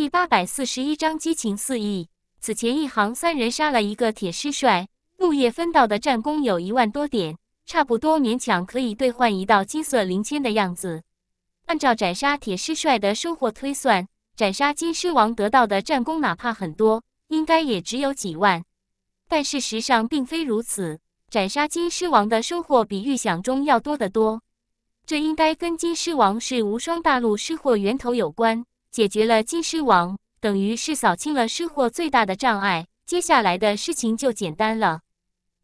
第八百四十一章激情四溢。此前一行三人杀了一个铁狮帅，陆叶分到的战功有一万多点，差不多勉强可以兑换一道金色灵签的样子。按照斩杀铁狮帅的收获推算，斩杀金狮王得到的战功哪怕很多，应该也只有几万。但事实上并非如此，斩杀金狮王的收获比预想中要多得多。这应该跟金狮王是无双大陆失货源头有关。解决了金狮王，等于是扫清了狮祸最大的障碍。接下来的事情就简单了，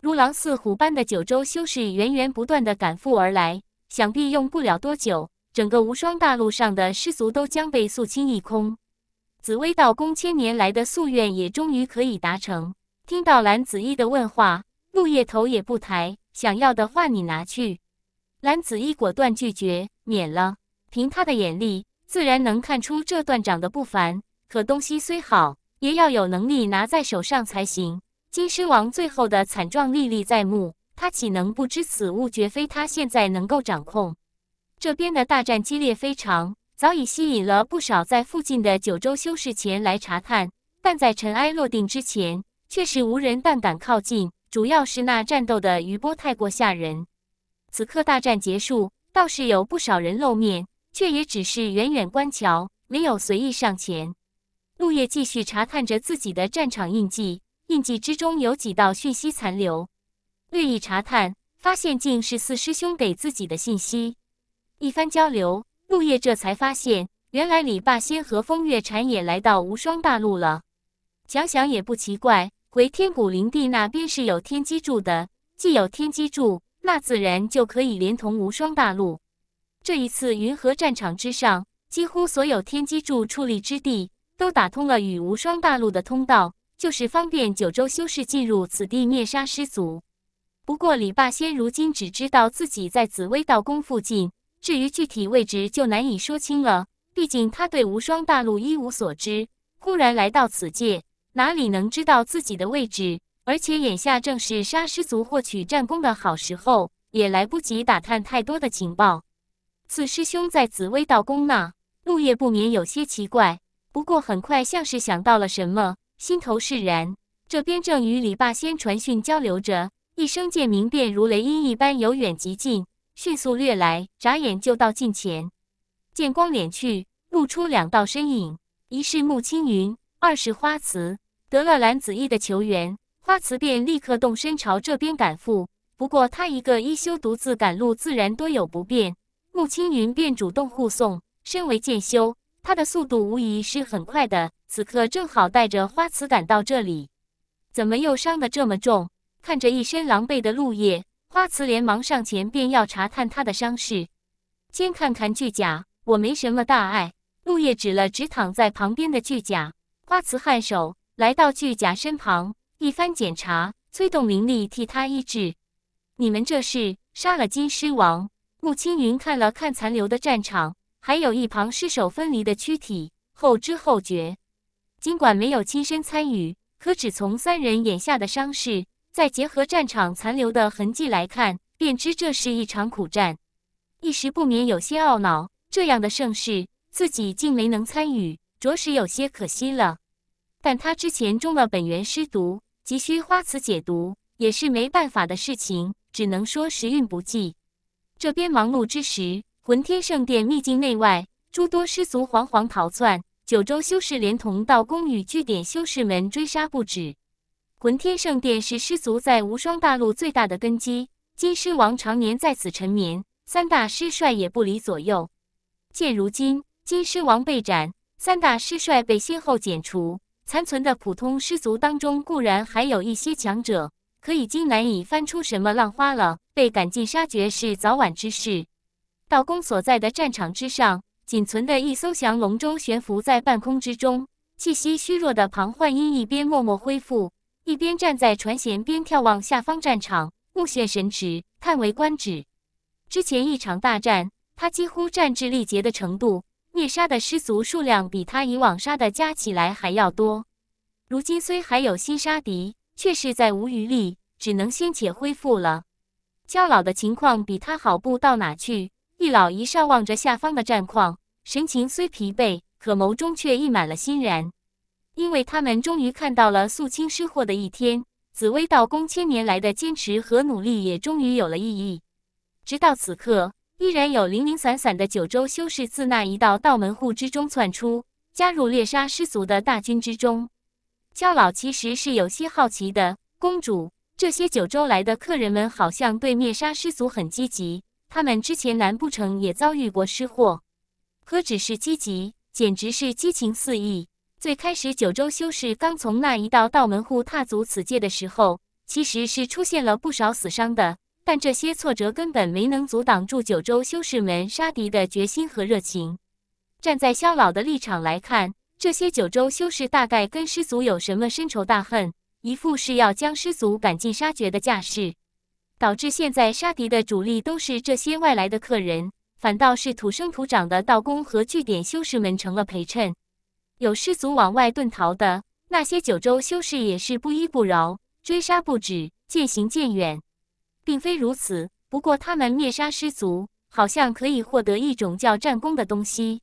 如狼似虎般的九州修士源源不断的赶赴而来，想必用不了多久，整个无双大陆上的世俗都将被肃清一空。紫薇道宫千年来的夙愿也终于可以达成。听到蓝子衣的问话，陆叶头也不抬：“想要的话，你拿去。”蓝子衣果断拒绝：“免了，凭他的眼力。”自然能看出这段长得不凡，可东西虽好，也要有能力拿在手上才行。金狮王最后的惨状历历在目，他岂能不知此物绝非他现在能够掌控？这边的大战激烈非常，早已吸引了不少在附近的九州修士前来查探，但在尘埃落定之前，确实无人胆敢靠近，主要是那战斗的余波太过吓人。此刻大战结束，倒是有不少人露面。却也只是远远观瞧，没有随意上前。陆叶继续查探着自己的战场印记，印记之中有几道讯息残留，略一查探，发现竟是四师兄给自己的信息。一番交流，陆叶这才发现，原来李霸仙和风月禅也来到无双大陆了。想想也不奇怪，回天古林地那边是有天机柱的，既有天机柱，那自然就可以连同无双大陆。这一次，云河战场之上，几乎所有天机柱矗立之地都打通了与无双大陆的通道，就是方便九州修士进入此地灭杀师族。不过，李霸仙如今只知道自己在紫薇道宫附近，至于具体位置就难以说清了。毕竟他对无双大陆一无所知，忽然来到此界，哪里能知道自己的位置？而且眼下正是杀师族、获取战功的好时候，也来不及打探太多的情报。四师兄在紫薇道宫那，陆夜不免有些奇怪，不过很快像是想到了什么，心头释然。这边正与李霸仙传讯交流着，一声剑鸣便如雷音一般由远及近，迅速掠来，眨眼就到近前。剑光敛去，露出两道身影，一是慕青云，二是花瓷。得了蓝子逸的求援，花瓷便立刻动身朝这边赶赴。不过他一个一休独自赶路，自然多有不便。穆青云便主动护送。身为剑修，他的速度无疑是很快的。此刻正好带着花瓷赶到这里，怎么又伤得这么重？看着一身狼狈的陆叶，花瓷连忙上前，便要查探他的伤势。先看看巨甲，我没什么大碍。陆叶指了指躺在旁边的巨甲，花瓷颔首，来到巨甲身旁，一番检查，催动灵力替他医治。你们这是杀了金狮王？顾青云看了看残留的战场，还有一旁尸首分离的躯体，后知后觉。尽管没有亲身参与，可只从三人眼下的伤势，再结合战场残留的痕迹来看，便知这是一场苦战。一时不免有些懊恼，这样的盛世，自己竟没能参与，着实有些可惜了。但他之前中了本源尸毒，急需花瓷解毒，也是没办法的事情，只能说时运不济。这边忙碌之时，魂天圣殿秘境内外诸多师族惶惶逃窜，九州修士连同道宫与据点修士们追杀不止。魂天圣殿是师族在无双大陆最大的根基，金狮王常年在此沉眠，三大师帅也不离左右。见如今金狮王被斩，三大师帅被先后剪除，残存的普通师族当中固然还有一些强者。可已经难以翻出什么浪花了，被赶尽杀绝是早晚之事。道宫所在的战场之上，仅存的一艘降龙舟悬浮在半空之中，气息虚弱的庞焕英一边默默恢复，一边站在船舷边眺望下方战场，目眩神驰，叹为观止。之前一场大战，他几乎战至力竭的程度，灭杀的尸族数量比他以往杀的加起来还要多。如今虽还有新杀敌。却是在无余力，只能先且恢复了。焦老的情况比他好不到哪去。一老一少望着下方的战况，神情虽疲惫，可眸中却溢满了欣然，因为他们终于看到了肃清失货的一天。紫薇道宫千年来的坚持和努力也终于有了意义。直到此刻，依然有零零散散的九州修士自那一道道门户之中窜出，加入猎杀失族的大军之中。肖老其实是有些好奇的。公主，这些九州来的客人们好像对灭杀师族很积极。他们之前难不成也遭遇过失祸？何止是积极，简直是激情四溢。最开始九州修士刚从那一道道门户踏足此界的时候，其实是出现了不少死伤的。但这些挫折根本没能阻挡住九州修士们杀敌的决心和热情。站在萧老的立场来看。这些九州修士大概跟师族有什么深仇大恨，一副是要将师族赶尽杀绝的架势，导致现在杀敌的主力都是这些外来的客人，反倒是土生土长的道宫和据点修士们成了陪衬。有师族往外遁逃的，那些九州修士也是不依不饶，追杀不止，渐行渐远。并非如此，不过他们灭杀师族，好像可以获得一种叫战功的东西。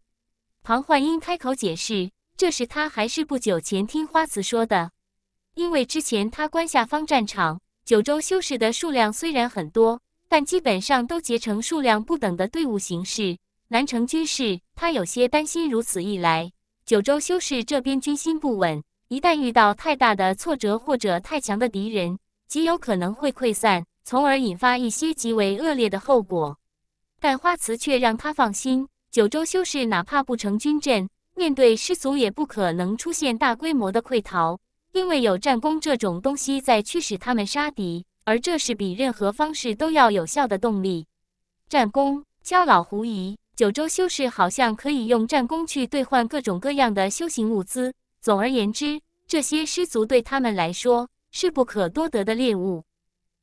庞焕英开口解释。这是他还是不久前听花子说的，因为之前他关下方战场九州修士的数量虽然很多，但基本上都结成数量不等的队伍形式，南城军事。他有些担心，如此一来九州修士这边军心不稳，一旦遇到太大的挫折或者太强的敌人，极有可能会溃散，从而引发一些极为恶劣的后果。但花瓷却让他放心，九州修士哪怕不成军阵。面对失族，也不可能出现大规模的溃逃，因为有战功这种东西在驱使他们杀敌，而这是比任何方式都要有效的动力。战功，焦老狐疑，九州修士好像可以用战功去兑换各种各样的修行物资。总而言之，这些失族对他们来说是不可多得的猎物。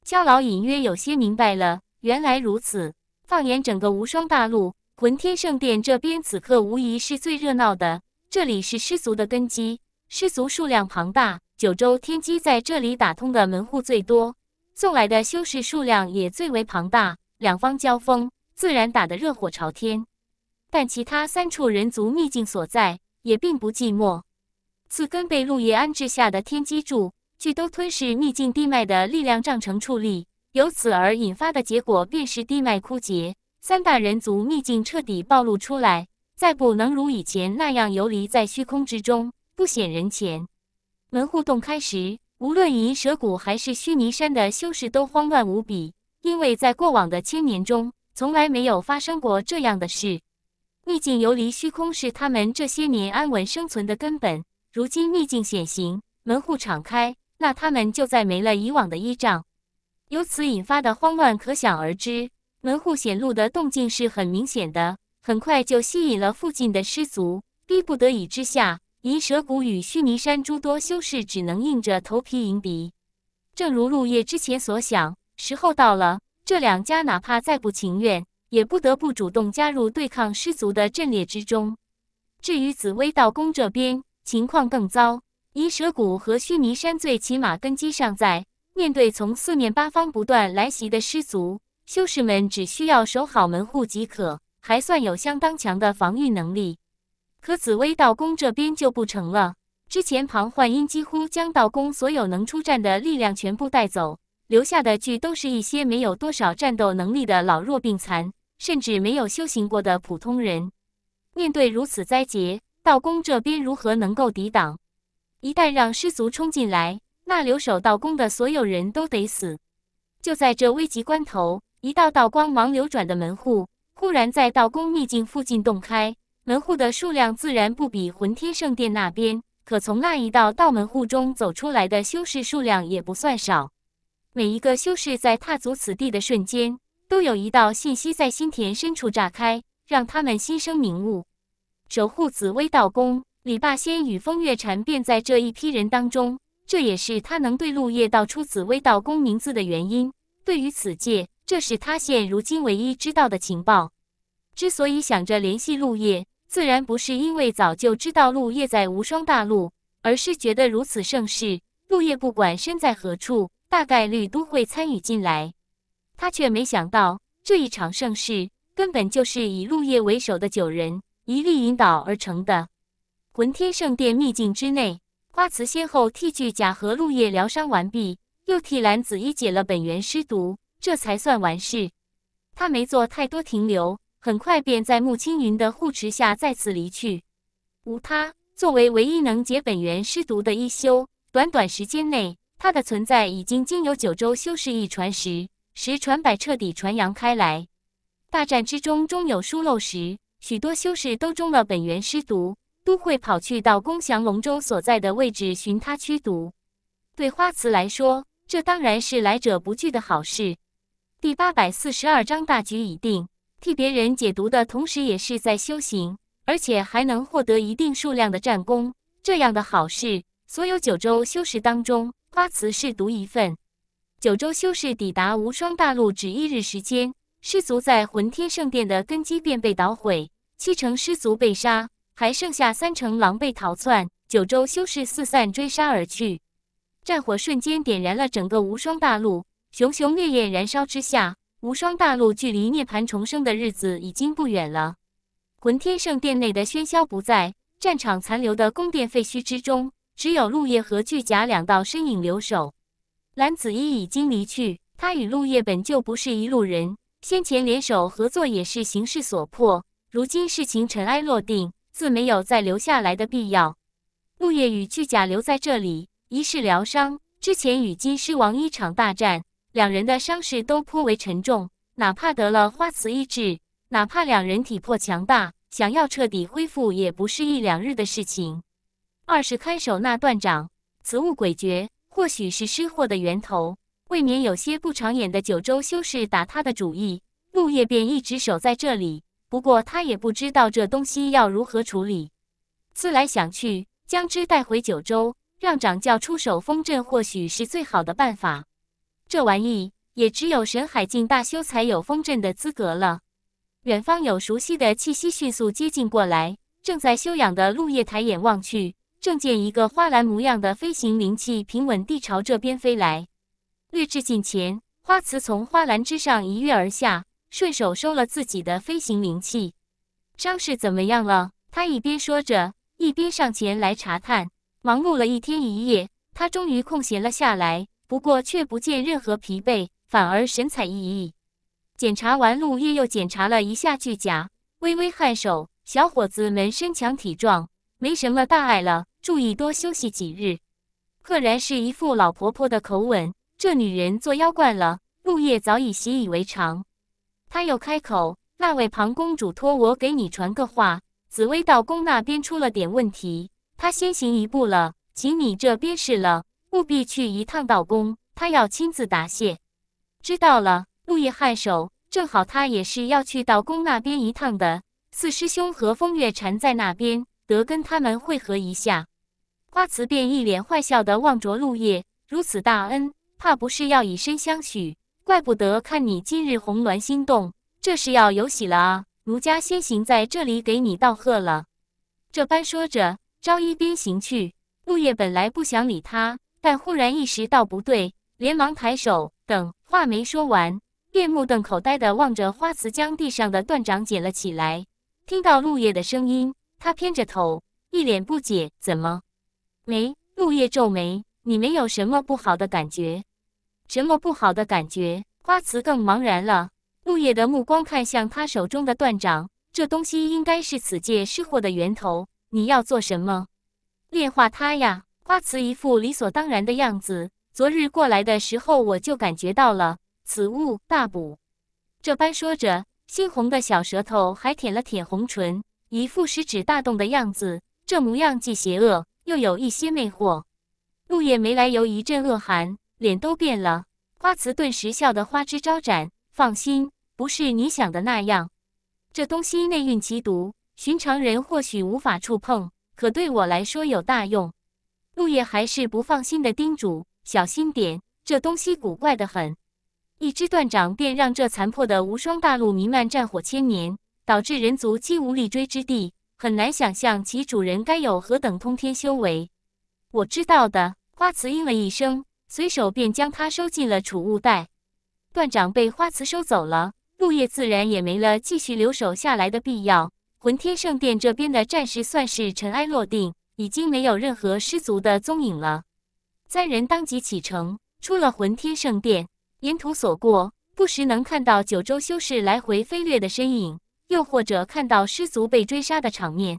焦老隐约有些明白了，原来如此。放眼整个无双大陆。魂天圣殿这边此刻无疑是最热闹的，这里是尸族的根基，尸族数量庞大，九州天机在这里打通的门户最多，送来的修士数量也最为庞大，两方交锋自然打得热火朝天。但其他三处人族秘境所在也并不寂寞，此根被陆夜安置下的天机柱，据都吞噬秘境地脉的力量，胀成矗立，由此而引发的结果便是地脉枯竭。三大人族秘境彻底暴露出来，再不能如以前那样游离在虚空之中，不显人前。门户洞开时，无论银蛇谷还是须弥山的修士都慌乱无比，因为在过往的千年中，从来没有发生过这样的事。秘境游离虚空是他们这些年安稳生存的根本，如今秘境显形，门户敞开，那他们就再没了以往的依仗，由此引发的慌乱可想而知。门户显露的动静是很明显的，很快就吸引了附近的尸族。逼不得已之下，银蛇谷与须弥山诸多修士只能硬着头皮迎敌。正如入夜之前所想，时候到了，这两家哪怕再不情愿，也不得不主动加入对抗尸族的阵列之中。至于紫薇道宫这边，情况更糟。银蛇谷和须弥山最起码根基尚在，面对从四面八方不断来袭的尸族。修士们只需要守好门户即可，还算有相当强的防御能力。可紫薇道宫这边就不成了。之前庞焕因几乎将道宫所有能出战的力量全部带走，留下的俱都是一些没有多少战斗能力的老弱病残，甚至没有修行过的普通人。面对如此灾劫，道宫这边如何能够抵挡？一旦让师族冲进来，那留守道宫的所有人都得死。就在这危急关头。一道道光芒流转的门户忽然在道宫秘境附近洞开，门户的数量自然不比魂天圣殿那边。可从那一道道门户中走出来的修士数量也不算少。每一个修士在踏足此地的瞬间，都有一道信息在心田深处炸开，让他们心生明悟。守护紫薇道宫，李霸仙与风月禅便在这一批人当中。这也是他能对陆叶道出紫薇道宫名字的原因。对于此界。这是他现如今唯一知道的情报。之所以想着联系陆叶，自然不是因为早就知道陆叶在无双大陆，而是觉得如此盛世，陆叶不管身在何处，大概率都会参与进来。他却没想到，这一场盛世根本就是以陆叶为首的九人一力引导而成的。魂天圣殿秘境之内，花慈先后替巨甲和陆叶疗伤完毕，又替蓝子衣解了本源尸毒。这才算完事，他没做太多停留，很快便在穆青云的护持下再次离去。无他，作为唯一能解本源尸毒的一修，短短时间内，他的存在已经经由九州修士一传十、十传百，彻底传扬开来。大战之中终有疏漏时，许多修士都中了本源尸毒，都会跑去到攻降龙舟所在的位置寻他驱毒。对花瓷来说，这当然是来者不拒的好事。第八百四十二章大局已定。替别人解毒的同时，也是在修行，而且还能获得一定数量的战功。这样的好事，所有九州修士当中，花词是独一份。九州修士抵达无双大陆只一日时间，师族在魂天圣殿的根基便被捣毁，七成师族被杀，还剩下三成狼狈逃窜。九州修士四散追杀而去，战火瞬间点燃了整个无双大陆。熊熊烈焰燃烧之下，无双大陆距离涅槃重生的日子已经不远了。魂天圣殿内的喧嚣不在，战场残留的宫殿废墟之中，只有陆叶和巨甲两道身影留守。蓝子衣已经离去，他与陆叶本就不是一路人，先前联手合作也是形势所迫，如今事情尘埃落定，自没有再留下来的必要。陆叶与巨甲留在这里，一是疗伤，之前与金狮王一场大战。两人的伤势都颇为沉重，哪怕得了花瓷医治，哪怕两人体魄强大，想要彻底恢复也不是一两日的事情。二是看守那断掌，此物诡谲，或许是失货的源头，未免有些不长眼的九州修士打他的主意。陆叶便一直守在这里，不过他也不知道这东西要如何处理，思来想去，将之带回九州，让掌教出手封阵，或许是最好的办法。这玩意也只有神海境大修才有封阵的资格了。远方有熟悉的气息迅速接近过来，正在休养的陆叶抬眼望去，正见一个花篮模样的飞行灵气平稳地朝这边飞来。掠至近前，花瓷从花篮之上一跃而下，顺手收了自己的飞行灵气。伤势怎么样了？他一边说着，一边上前来查探。忙碌了一天一夜，他终于空闲了下来。不过却不见任何疲惫，反而神采奕奕。检查完，陆叶又检查了一下巨甲，微微颔首：“小伙子们身强体壮，没什么大碍了，注意多休息几日。”赫然是一副老婆婆的口吻。这女人做妖怪了，陆叶早已习以为常。他又开口：“那位庞公主托我给你传个话，紫薇道宫那边出了点问题，她先行一步了，请你这边事了。”务必去一趟道宫，他要亲自答谢。知道了，陆叶颔首，正好他也是要去道宫那边一趟的。四师兄和风月禅在那边，得跟他们会合一下。花慈便一脸坏笑的望着陆叶，如此大恩，怕不是要以身相许？怪不得看你今日红鸾心动，这是要有喜了啊！奴家先行在这里给你道贺了。这般说着，朝一边行去。陆叶本来不想理他。但忽然意识到不对，连忙抬手，等话没说完，便目瞪口呆地望着花瓷将地上的断掌捡了起来。听到陆叶的声音，他偏着头，一脸不解：“怎么？”“没。”陆叶皱眉：“你没有什么不好的感觉？什么不好的感觉？”花瓷更茫然了。陆叶的目光看向他手中的断掌，这东西应该是此界失火的源头。你要做什么？炼化它呀。花慈一副理所当然的样子。昨日过来的时候，我就感觉到了此物大补。这般说着，猩红的小舌头还舔了舔红唇，一副食指大动的样子。这模样既邪恶，又有一些魅惑。陆叶没来由一阵恶寒，脸都变了。花慈顿时笑得花枝招展。放心，不是你想的那样。这东西内蕴奇毒，寻常人或许无法触碰，可对我来说有大用。陆叶还是不放心的叮嘱：“小心点，这东西古怪的很。一只断掌便让这残破的无双大陆弥漫战火千年，导致人族几无立锥之地，很难想象其主人该有何等通天修为。”我知道的，花瓷应了一声，随手便将它收进了储物袋。断掌被花瓷收走了，陆叶自然也没了继续留守下来的必要。魂天圣殿这边的战事算是尘埃落定。已经没有任何失足的踪影了。三人当即启程，出了魂天圣殿，沿途所过，不时能看到九州修士来回飞掠的身影，又或者看到失足被追杀的场面。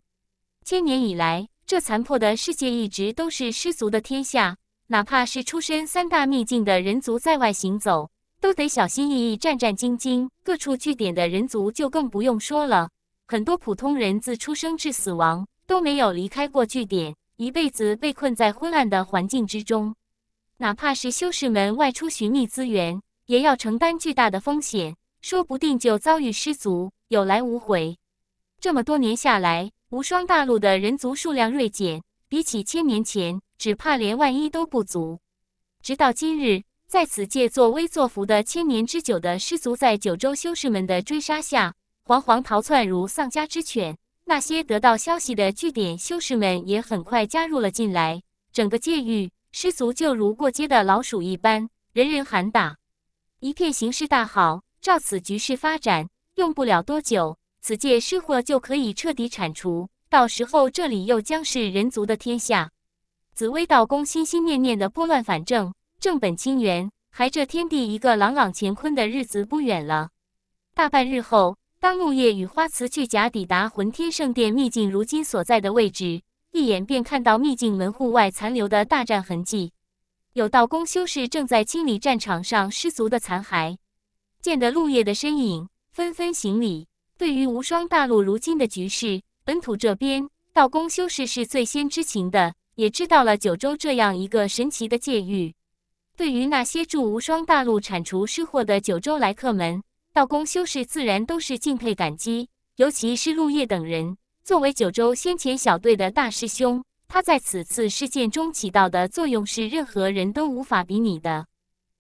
千年以来，这残破的世界一直都是失足的天下，哪怕是出身三大秘境的人族在外行走，都得小心翼翼、战战兢兢。各处据点的人族就更不用说了，很多普通人自出生至死亡。都没有离开过据点，一辈子被困在昏暗的环境之中。哪怕是修士们外出寻觅资源，也要承担巨大的风险，说不定就遭遇失足，有来无回。这么多年下来，无双大陆的人族数量锐减，比起千年前，只怕连万一都不足。直到今日，在此界作威作福的千年之久的失足，在九州修士们的追杀下，惶惶逃窜如丧家之犬。那些得到消息的据点修士们也很快加入了进来，整个界域失族就如过街的老鼠一般，人人喊打，一片形势大好。照此局势发展，用不了多久，此界失火就可以彻底铲除，到时候这里又将是人族的天下。紫薇道公心心念念的拨乱反正、正本清源，还这天地一个朗朗乾坤的日子不远了。大半日后。当木叶与花瓷巨甲抵达魂天圣殿秘境如今所在的位置，一眼便看到秘境门户外残留的大战痕迹。有道宫修士正在清理战场上失足的残骸，见得陆叶的身影，纷纷行礼。对于无双大陆如今的局势，本土这边道宫修士是最先知情的，也知道了九州这样一个神奇的界域。对于那些助无双大陆铲除失货的九州来客们。道宫修士自然都是敬佩感激，尤其是陆叶等人。作为九州先遣小队的大师兄，他在此次事件中起到的作用是任何人都无法比拟的。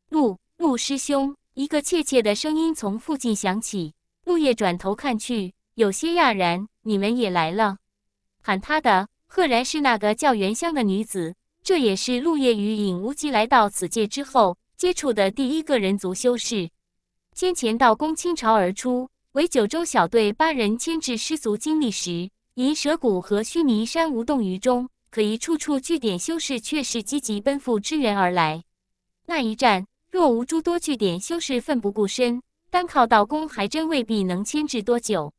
陆陆师兄，一个怯怯的声音从附近响起。陆叶转头看去，有些讶然：“你们也来了。”喊他的，赫然是那个叫元香的女子。这也是陆叶与尹无极来到此界之后接触的第一个人族修士。先前道公倾巢而出，为九州小队八人牵制失足经历时，以蛇谷和须弥山无动于衷；可一处处据点修士却是积极奔赴支援而来。那一战，若无诸多据点修士奋不顾身，单靠道公还真未必能牵制多久。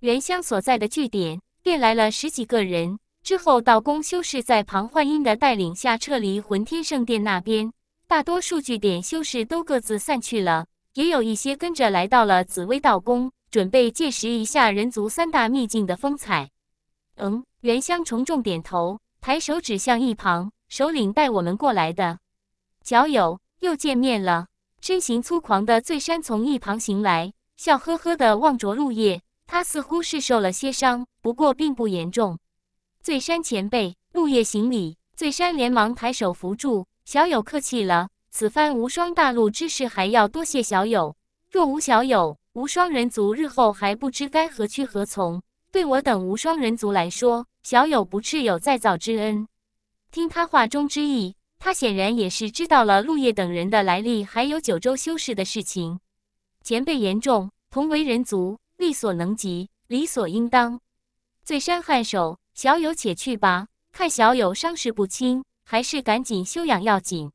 原乡所在的据点便来了十几个人。之后，道公修士在庞焕英的带领下撤离魂天圣殿那边，大多数据点修士都各自散去了。也有一些跟着来到了紫薇道宫，准备见识一下人族三大秘境的风采。嗯，袁香重重点头，抬手指向一旁，首领带我们过来的。小友，又见面了。身形粗狂的醉山从一旁行来，笑呵呵的望着陆叶，他似乎是受了些伤，不过并不严重。醉山前辈，陆叶行礼，醉山连忙抬手扶住，小友客气了。此番无双大陆之事，还要多谢小友。若无小友，无双人族日后还不知该何去何从。对我等无双人族来说，小友不啻有再造之恩。听他话中之意，他显然也是知道了陆叶等人的来历，还有九州修士的事情。前辈言重，同为人族，力所能及，理所应当。醉山汉首，小友且去吧。看小友伤势不轻，还是赶紧休养要紧。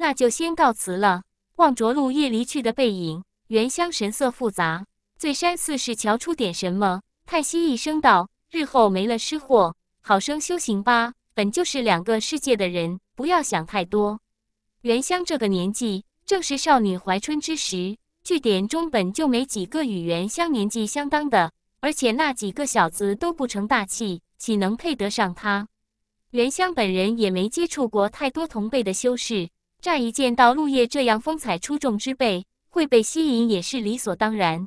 那就先告辞了。望着陆夜离去的背影，原香神色复杂。醉山似是瞧出点什么，叹息一声道：“日后没了失货，好生修行吧。本就是两个世界的人，不要想太多。”原香这个年纪正是少女怀春之时，据点中本就没几个与原香年纪相当的，而且那几个小子都不成大器，岂能配得上他？原香本人也没接触过太多同辈的修士。乍一见到陆叶这样风采出众之辈，会被吸引也是理所当然。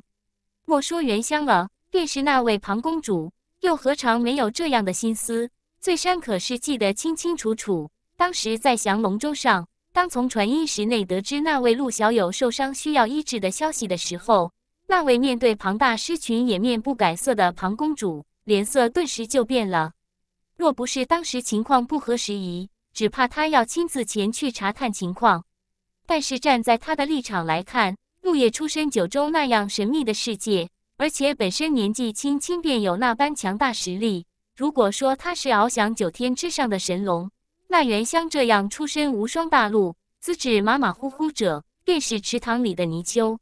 莫说元香了，便是那位庞公主，又何尝没有这样的心思？醉山可是记得清清楚楚，当时在降龙舟上，当从传音石内得知那位陆小友受伤需要医治的消息的时候，那位面对庞大狮群也面不改色的庞公主脸色顿时就变了。若不是当时情况不合时宜，只怕他要亲自前去查探情况，但是站在他的立场来看，陆叶出身九州那样神秘的世界，而且本身年纪轻轻便有那般强大实力。如果说他是翱翔九天之上的神龙，那原香这样出身无双大陆、资质马马虎虎者，便是池塘里的泥鳅，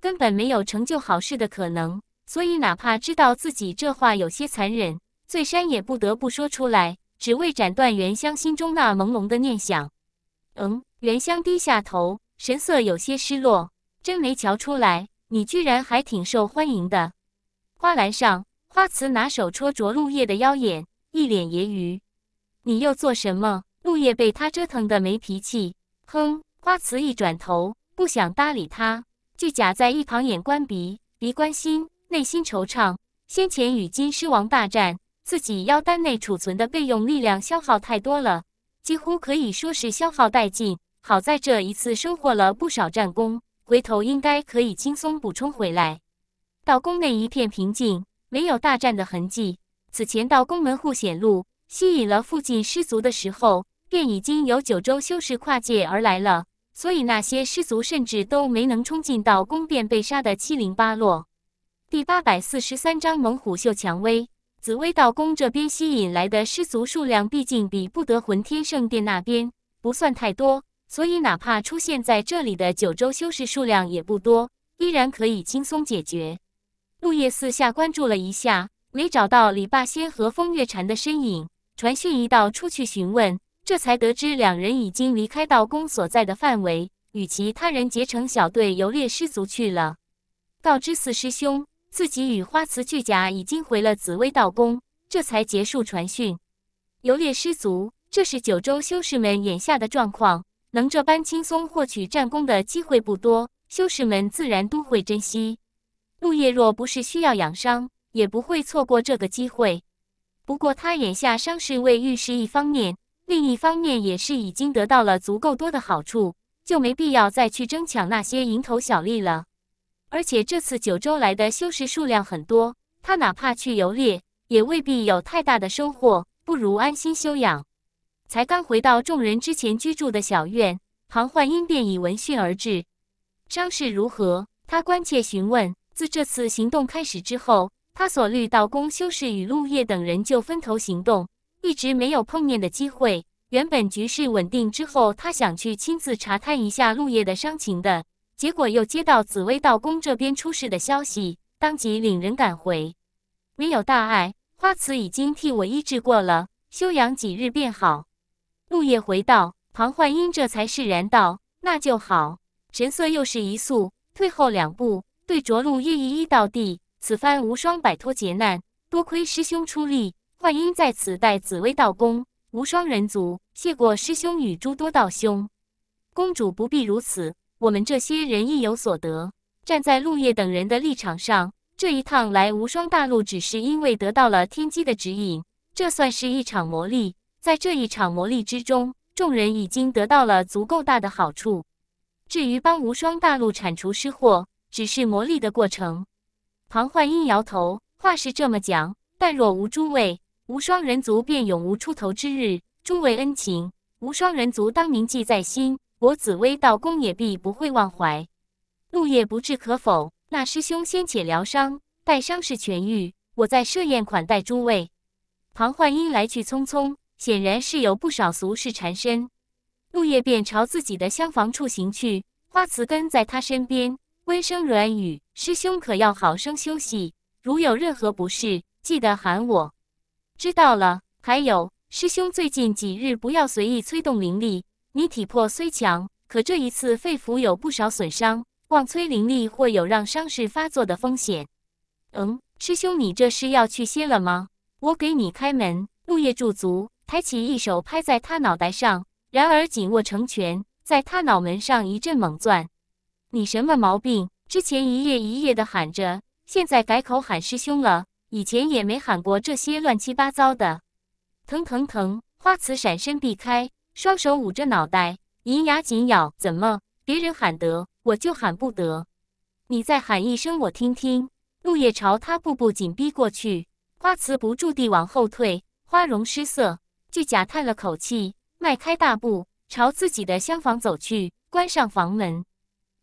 根本没有成就好事的可能。所以，哪怕知道自己这话有些残忍，醉山也不得不说出来。只为斩断原香心中那朦胧的念想。嗯，原香低下头，神色有些失落。真没瞧出来，你居然还挺受欢迎的。花篮上，花瓷拿手戳着陆叶的腰眼，一脸揶揄：“你又做什么？”陆叶被他折腾的没脾气。哼！花瓷一转头，不想搭理他，就假在一旁眼观鼻，鼻观心，内心惆怅。先前与金狮王大战。自己腰丹内储存的备用力量消耗太多了，几乎可以说是消耗殆尽。好在这一次收获了不少战功，回头应该可以轻松补充回来。道宫内一片平静，没有大战的痕迹。此前道宫门户显露，吸引了附近失族的时候，便已经有九州修士跨界而来了，所以那些失族甚至都没能冲进道宫，便被杀得七零八落。第八百四十三章：猛虎秀蔷薇。紫薇道宫这边吸引来的师族数量，毕竟比不得魂天圣殿那边，不算太多，所以哪怕出现在这里的九州修士数量也不多，依然可以轻松解决。陆夜四下关注了一下，没找到李霸仙和风月禅的身影，传讯一道出去询问，这才得知两人已经离开道宫所在的范围，与其他人结成小队游猎师族去了，告知四师兄。自己与花瓷巨甲已经回了紫薇道宫，这才结束传讯。游猎失足，这是九州修士们眼下的状况。能这般轻松获取战功的机会不多，修士们自然都会珍惜。陆叶若不是需要养伤，也不会错过这个机会。不过他眼下伤势未愈是一方面，另一方面也是已经得到了足够多的好处，就没必要再去争抢那些蝇头小利了。而且这次九州来的修士数量很多，他哪怕去游猎，也未必有太大的收获，不如安心休养。才刚回到众人之前居住的小院，唐焕英便已闻讯而至。伤势如何？他关切询问。自这次行动开始之后，他所虑道宫修士与陆叶等人就分头行动，一直没有碰面的机会。原本局势稳定之后，他想去亲自查探一下陆叶的伤情的。结果又接到紫薇道公这边出事的消息，当即领人赶回。没有大碍，花慈已经替我医治过了，休养几日便好。陆夜回道，庞焕英这才释然道：“那就好。”神色又是一肃，退后两步，对着陆叶一一道地：“此番无双摆脱劫难，多亏师兄出力。焕英在此待紫薇道公，无双人族，谢过师兄与诸多道兄。公主不必如此。”我们这些人亦有所得。站在陆叶等人的立场上，这一趟来无双大陆，只是因为得到了天机的指引。这算是一场磨砺，在这一场磨砺之中，众人已经得到了足够大的好处。至于帮无双大陆铲除失货，只是磨砺的过程。庞焕英摇头，话是这么讲，但若无诸位，无双人族便永无出头之日。诸位恩情，无双人族当铭记在心。我紫薇道宫也必不会忘怀。陆叶不置可否。那师兄先且疗伤，待伤势痊愈，我再设宴款待诸位。庞焕英来去匆匆，显然是有不少俗事缠身。陆叶便朝自己的厢房处行去。花慈根在他身边，温声软语：“师兄可要好生休息，如有任何不适，记得喊我。”知道了。还有，师兄最近几日不要随意催动灵力。你体魄虽强，可这一次肺腑有不少损伤，望催灵力或有让伤势发作的风险。嗯，师兄，你这是要去歇了吗？我给你开门。陆叶驻足，抬起一手拍在他脑袋上，然而紧握成拳，在他脑门上一阵猛攥。你什么毛病？之前一夜一夜的喊着，现在改口喊师兄了，以前也没喊过这些乱七八糟的。疼疼疼！花瓷闪身避开。双手捂着脑袋，银牙紧咬。怎么别人喊得，我就喊不得？你再喊一声，我听听。陆叶朝他步步紧逼过去，花瓷不住地往后退，花容失色。巨甲叹了口气，迈开大步朝自己的厢房走去，关上房门。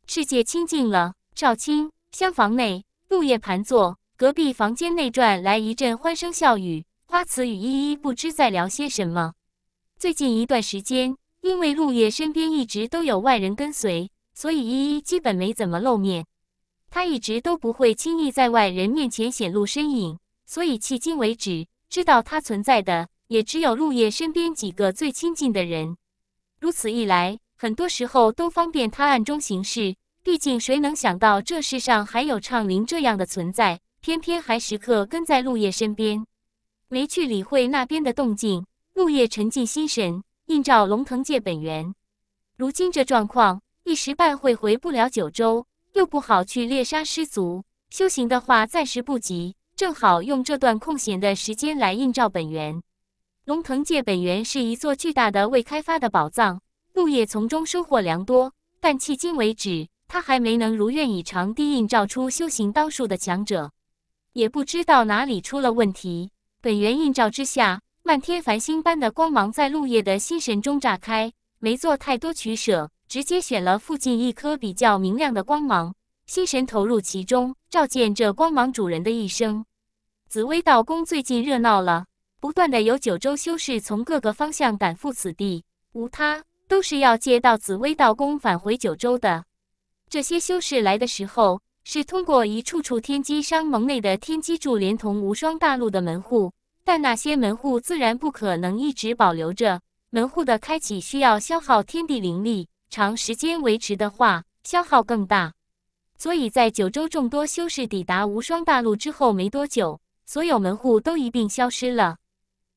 世界清静了。赵青厢房内，陆夜盘坐。隔壁房间内传来一阵欢声笑语，花瓷与依依不知在聊些什么。最近一段时间，因为陆叶身边一直都有外人跟随，所以依依基本没怎么露面。他一直都不会轻易在外人面前显露身影，所以迄今为止知道他存在的也只有陆叶身边几个最亲近的人。如此一来，很多时候都方便他暗中行事。毕竟谁能想到这世上还有畅灵这样的存在，偏偏还时刻跟在陆叶身边，没去理会那边的动静。陆叶沉浸心神，映照龙腾界本源。如今这状况，一时半会回不了九州，又不好去猎杀师族。修行的话，暂时不急，正好用这段空闲的时间来映照本源。龙腾界本源是一座巨大的未开发的宝藏，陆叶从中收获良多，但迄今为止，他还没能如愿以偿地映照出修行刀术的强者，也不知道哪里出了问题。本源映照之下。漫天繁星般的光芒在陆叶的心神中炸开，没做太多取舍，直接选了附近一颗比较明亮的光芒，心神投入其中，照见这光芒主人的一生。紫薇道宫最近热闹了，不断的有九州修士从各个方向赶赴此地，无他，都是要借道紫薇道宫返回九州的。这些修士来的时候，是通过一处处天机商盟内的天机柱，连同无双大陆的门户。但那些门户自然不可能一直保留着。门户的开启需要消耗天地灵力，长时间维持的话，消耗更大。所以在九州众多修士抵达无双大陆之后没多久，所有门户都一并消失了。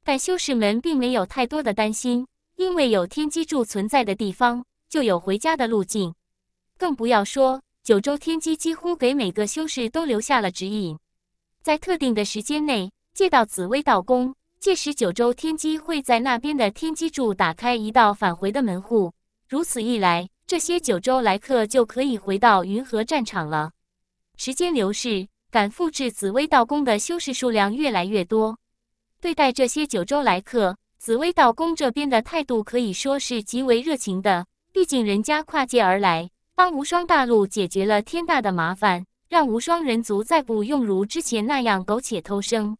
但修士们并没有太多的担心，因为有天机柱存在的地方就有回家的路径，更不要说九州天机几乎给每个修士都留下了指引，在特定的时间内。借到紫薇道宫，届时九州天机会在那边的天机柱打开一道返回的门户。如此一来，这些九州来客就可以回到云河战场了。时间流逝，敢复制紫薇道宫的修士数量越来越多。对待这些九州来客，紫薇道宫这边的态度可以说是极为热情的。毕竟人家跨界而来，帮无双大陆解决了天大的麻烦，让无双人族再不用如之前那样苟且偷生。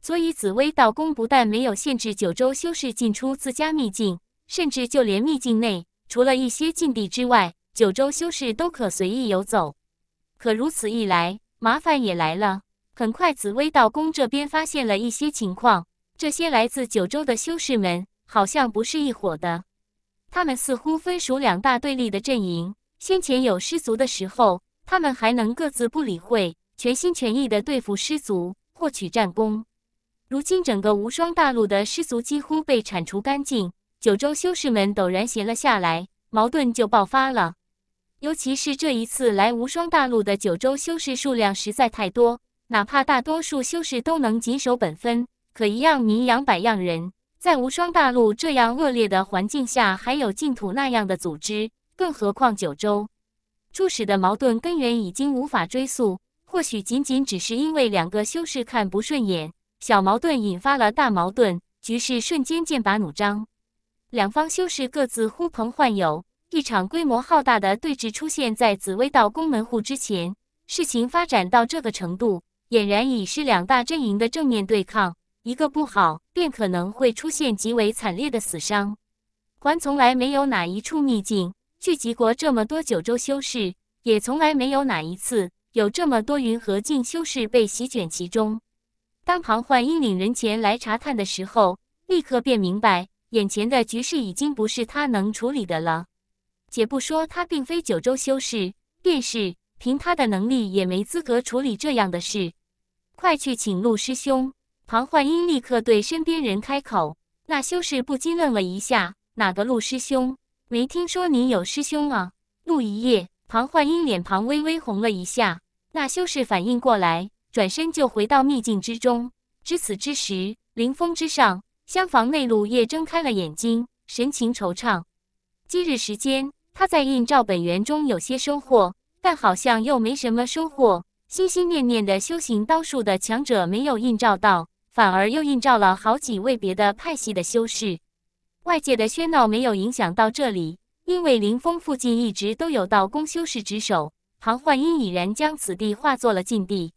所以，紫薇道宫不但没有限制九州修士进出自家秘境，甚至就连秘境内，除了一些禁地之外，九州修士都可随意游走。可如此一来，麻烦也来了。很快，紫薇道宫这边发现了一些情况：这些来自九州的修士们，好像不是一伙的，他们似乎分属两大对立的阵营。先前有师族的时候，他们还能各自不理会，全心全意地对付师族，获取战功。如今整个无双大陆的尸族几乎被铲除干净，九州修士们陡然闲了下来，矛盾就爆发了。尤其是这一次来无双大陆的九州修士数量实在太多，哪怕大多数修士都能谨守本分，可一样泥养百样人，在无双大陆这样恶劣的环境下，还有净土那样的组织，更何况九州。初始的矛盾根源已经无法追溯，或许仅仅只是因为两个修士看不顺眼。小矛盾引发了大矛盾，局势瞬间剑拔弩张。两方修士各自呼朋唤友，一场规模浩大的对峙出现在紫薇道宫门户之前。事情发展到这个程度，俨然已是两大阵营的正面对抗。一个不好，便可能会出现极为惨烈的死伤。还从来没有哪一处秘境聚集过这么多九州修士，也从来没有哪一次有这么多云和境修士被席卷其中。当庞焕英领人前来查探的时候，立刻便明白眼前的局势已经不是他能处理的了。且不说他并非九州修士，便是凭他的能力，也没资格处理这样的事。快去请陆师兄！庞焕英立刻对身边人开口。那修士不禁愣了一下：“哪个陆师兄？没听说你有师兄啊？”陆一叶。庞焕英脸庞微微红了一下。那修士反应过来。转身就回到秘境之中。至此之时，林峰之上，厢房内，陆夜睁开了眼睛，神情惆怅。今日时间，他在映照本源中有些收获，但好像又没什么收获。心心念念的修行刀术的强者没有映照到，反而又映照了好几位别的派系的修士。外界的喧闹没有影响到这里，因为林峰附近一直都有道宫修士值守。庞焕英已然将此地化作了禁地。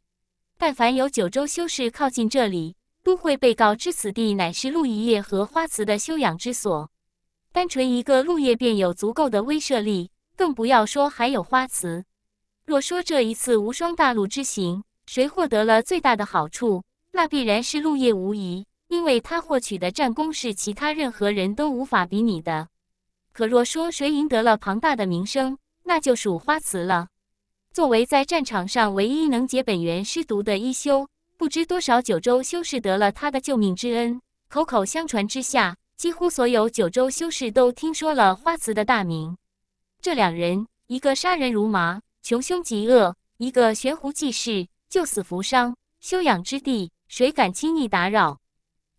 但凡有九州修士靠近这里，都会被告知此地乃是陆一叶和花瓷的修养之所。单纯一个陆叶便有足够的威慑力，更不要说还有花瓷。若说这一次无双大陆之行，谁获得了最大的好处，那必然是陆叶无疑，因为他获取的战功是其他任何人都无法比拟的。可若说谁赢得了庞大的名声，那就属花瓷了。作为在战场上唯一能解本源尸毒的一休，不知多少九州修士得了他的救命之恩，口口相传之下，几乎所有九州修士都听说了花瓷的大名。这两人，一个杀人如麻，穷凶极恶；一个悬壶济世，救死扶伤。修养之地，谁敢轻易打扰？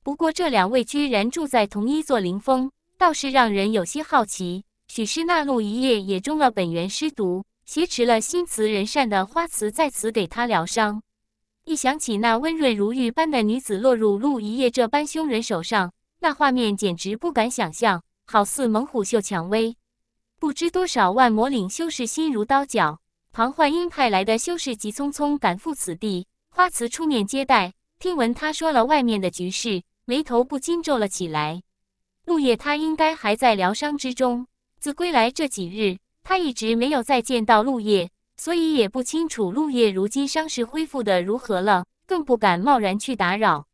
不过，这两位居然住在同一座灵峰，倒是让人有些好奇。许是那路一夜也中了本源尸毒。挟持了心慈人善的花慈在此给他疗伤，一想起那温润如玉般的女子落入陆一叶这般凶人手上，那画面简直不敢想象，好似猛虎嗅蔷薇。不知多少万魔岭修士心如刀绞，庞焕英派来的修士急匆匆赶赴此地，花慈出面接待，听闻他说了外面的局势，眉头不禁皱了起来。陆夜他应该还在疗伤之中，自归来这几日。他一直没有再见到陆叶，所以也不清楚陆叶如今伤势恢复的如何了，更不敢贸然去打扰。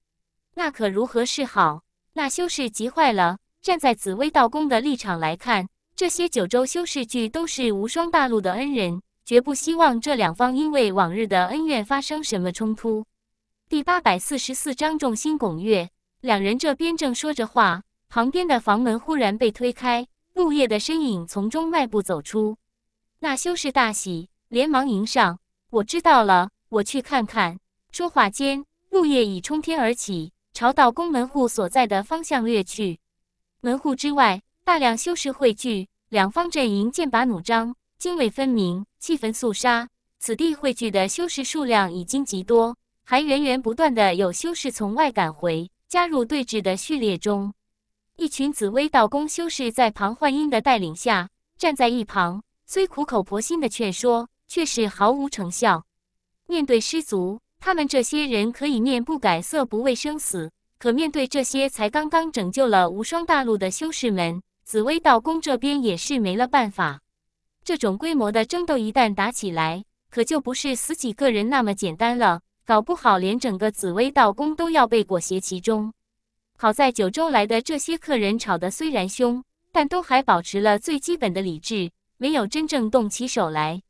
那可如何是好？那修士急坏了。站在紫薇道宫的立场来看，这些九州修士俱都是无双大陆的恩人，绝不希望这两方因为往日的恩怨发生什么冲突。第八百四十四章众星拱月。两人这边正说着话，旁边的房门忽然被推开。木叶的身影从中迈步走出，那修士大喜，连忙迎上。我知道了，我去看看。说话间，木叶已冲天而起，朝道宫门户所在的方向掠去。门户之外，大量修士汇聚，两方阵营剑拔弩张，泾渭分明，气氛肃杀。此地汇聚的修士数量已经极多，还源源不断的有修士从外赶回，加入对峙的序列中。一群紫薇道宫修士在庞焕英的带领下站在一旁，虽苦口婆心的劝说，却是毫无成效。面对失族，他们这些人可以面不改色，不畏生死；可面对这些才刚刚拯救了无双大陆的修士们，紫薇道宫这边也是没了办法。这种规模的争斗一旦打起来，可就不是死几个人那么简单了，搞不好连整个紫薇道宫都要被裹挟其中。好在九州来的这些客人吵得虽然凶，但都还保持了最基本的理智，没有真正动起手来。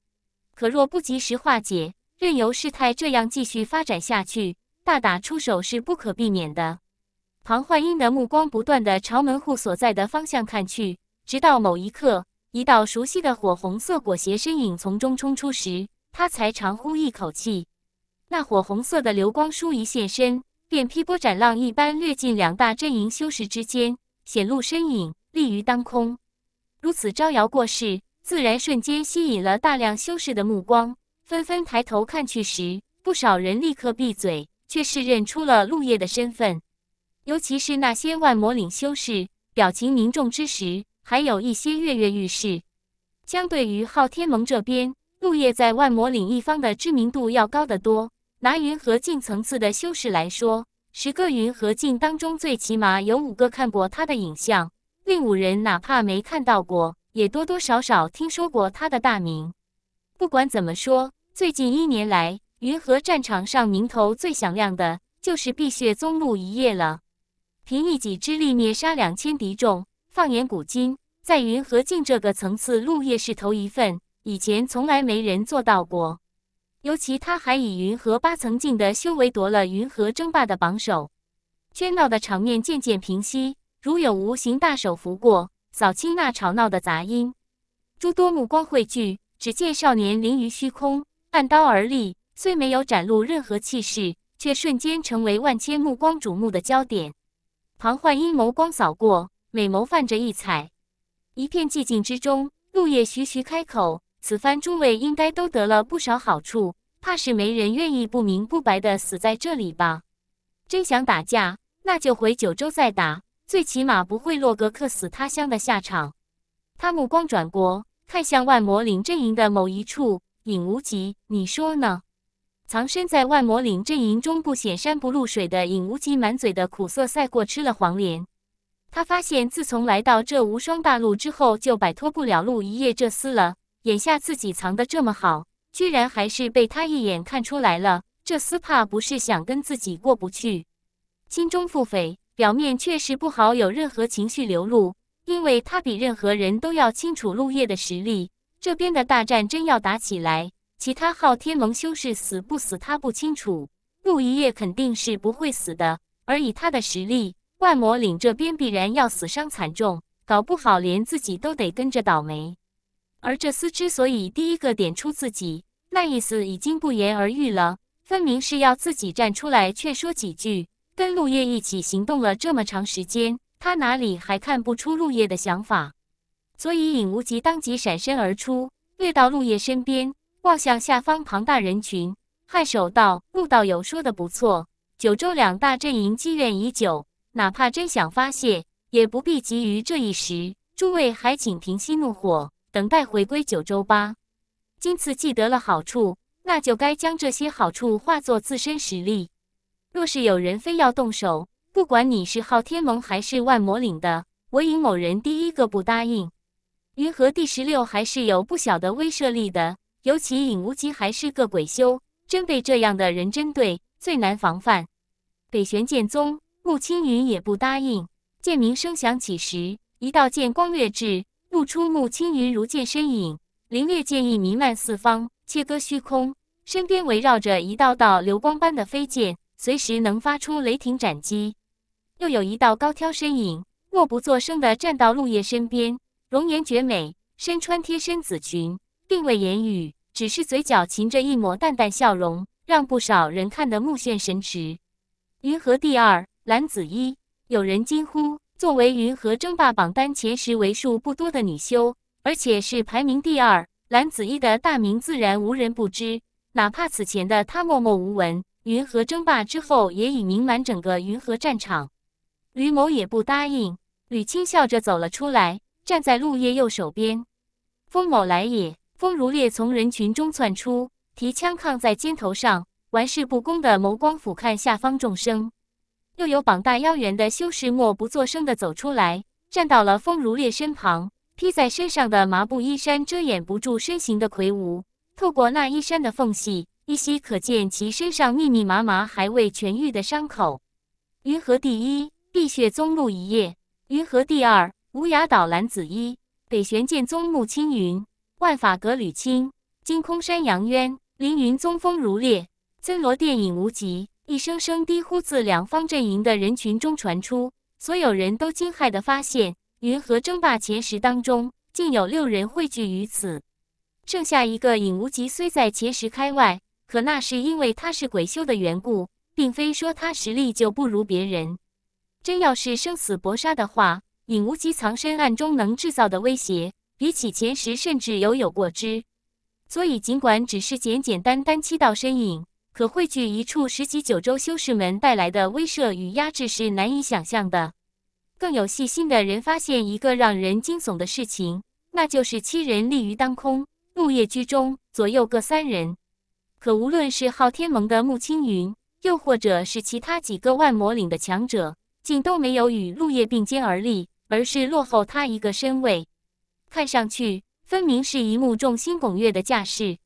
可若不及时化解，任由事态这样继续发展下去，大打出手是不可避免的。庞焕英的目光不断的朝门户所在的方向看去，直到某一刻，一道熟悉的火红色裹挟身影从中冲出时，他才长呼一口气。那火红色的流光书一现身。便劈波斩浪一般掠进两大阵营修士之间，显露身影，立于当空，如此招摇过市，自然瞬间吸引了大量修士的目光，纷纷抬头看去时，不少人立刻闭嘴，却是认出了陆叶的身份，尤其是那些万魔岭修士，表情凝重之时，还有一些跃跃欲试。相对于昊天盟这边，陆叶在万魔岭一方的知名度要高得多。拿云和镜层次的修士来说，十个云和镜当中，最起码有五个看过他的影像，另五人哪怕没看到过，也多多少少听说过他的大名。不管怎么说，最近一年来，云和战场上名头最响亮的，就是碧血宗陆一叶了。凭一己之力灭杀两千敌众，放眼古今，在云和镜这个层次，陆叶是头一份，以前从来没人做到过。尤其他还以云和八层境的修为夺了云和争霸的榜首，喧闹的场面渐渐平息，如有无形大手拂过，扫清那吵闹的杂音。诸多目光汇聚，只见少年凌于虚空，半刀而立，虽没有展露任何气势，却瞬间成为万千目光瞩目的焦点。庞焕音眸光扫过，美眸泛着异彩。一片寂静之中，陆夜徐徐开口。此番诸位应该都得了不少好处，怕是没人愿意不明不白的死在这里吧？真想打架，那就回九州再打，最起码不会落个客死他乡的下场。他目光转过，看向万魔岭阵营的某一处，影无极，你说呢？藏身在万魔岭阵营中不显山不露水的影无极，满嘴的苦涩赛过吃了黄连。他发现自从来到这无双大陆之后，就摆脱不了陆一叶这厮了。眼下自己藏得这么好，居然还是被他一眼看出来了。这厮怕不是想跟自己过不去。心中腹诽，表面确实不好有任何情绪流露，因为他比任何人都要清楚陆叶的实力。这边的大战真要打起来，其他昊天盟修士死不死他不清楚，陆一叶肯定是不会死的。而以他的实力，万魔岭这边必然要死伤惨重，搞不好连自己都得跟着倒霉。而这厮之所以第一个点出自己，那意思已经不言而喻了，分明是要自己站出来劝说几句。跟陆叶一起行动了这么长时间，他哪里还看不出陆叶的想法？所以，尹无极当即闪身而出，掠到陆叶身边，望向下方庞大人群，颔首道：“陆道友说的不错，九州两大阵营积怨已久，哪怕真想发泄，也不必急于这一时。诸位还请平息怒火。”等待回归九州吧。今次既得了好处，那就该将这些好处化作自身实力。若是有人非要动手，不管你是昊天盟还是万魔领的，我影某人第一个不答应。云河第十六还是有不小的威慑力的，尤其影无极还是个鬼修，真被这样的人针对，最难防范。北玄剑宗穆青云也不答应。剑鸣声响起时，一道剑光掠至。露出目青云如剑身影，凌冽剑意弥漫四方，切割虚空。身边围绕着一道道流光般的飞剑，随时能发出雷霆斩击。又有一道高挑身影，默不作声地站到陆叶身边，容颜绝美，身穿贴身紫裙，并未言语，只是嘴角噙着一抹淡淡笑容，让不少人看得目眩神驰。云河第二蓝紫衣，有人惊呼。作为云河争霸榜单前十为数不多的女修，而且是排名第二，蓝子衣的大名自然无人不知。哪怕此前的她默默无闻，云河争霸之后也已名满整个云河战场。吕某也不答应，吕青笑着走了出来，站在陆叶右手边。风某来也，风如烈从人群中窜出，提枪抗在肩头上，玩世不恭的眸光俯瞰下方众生。又有膀大腰圆的修士默不作声地走出来，站到了风如烈身旁。披在身上的麻布衣衫遮掩不住身形的魁梧，透过那衣衫的缝隙，依稀可见其身上密密麻麻还未痊愈的伤口。云河第一，碧血宗陆一叶；云河第二，无崖岛蓝子衣；北玄剑宗穆青云，万法阁吕青，金空山杨渊，凌云宗风如烈，森罗殿影无极。一声声低呼自两方阵营的人群中传出，所有人都惊骇地发现，云河争霸前十当中竟有六人汇聚于此。剩下一个影无极虽在前十开外，可那是因为他是鬼修的缘故，并非说他实力就不如别人。真要是生死搏杀的话，影无极藏身暗中能制造的威胁，比起前十甚至有有过之。所以，尽管只是简简单单七道身影。可汇聚一处十级九州修士们带来的威慑与压制是难以想象的。更有细心的人发现一个让人惊悚的事情，那就是七人立于当空，木叶居中，左右各三人。可无论是昊天盟的穆青云，又或者是其他几个万魔岭的强者，竟都没有与陆叶并肩而立，而是落后他一个身位。看上去，分明是一幕众星拱月的架势。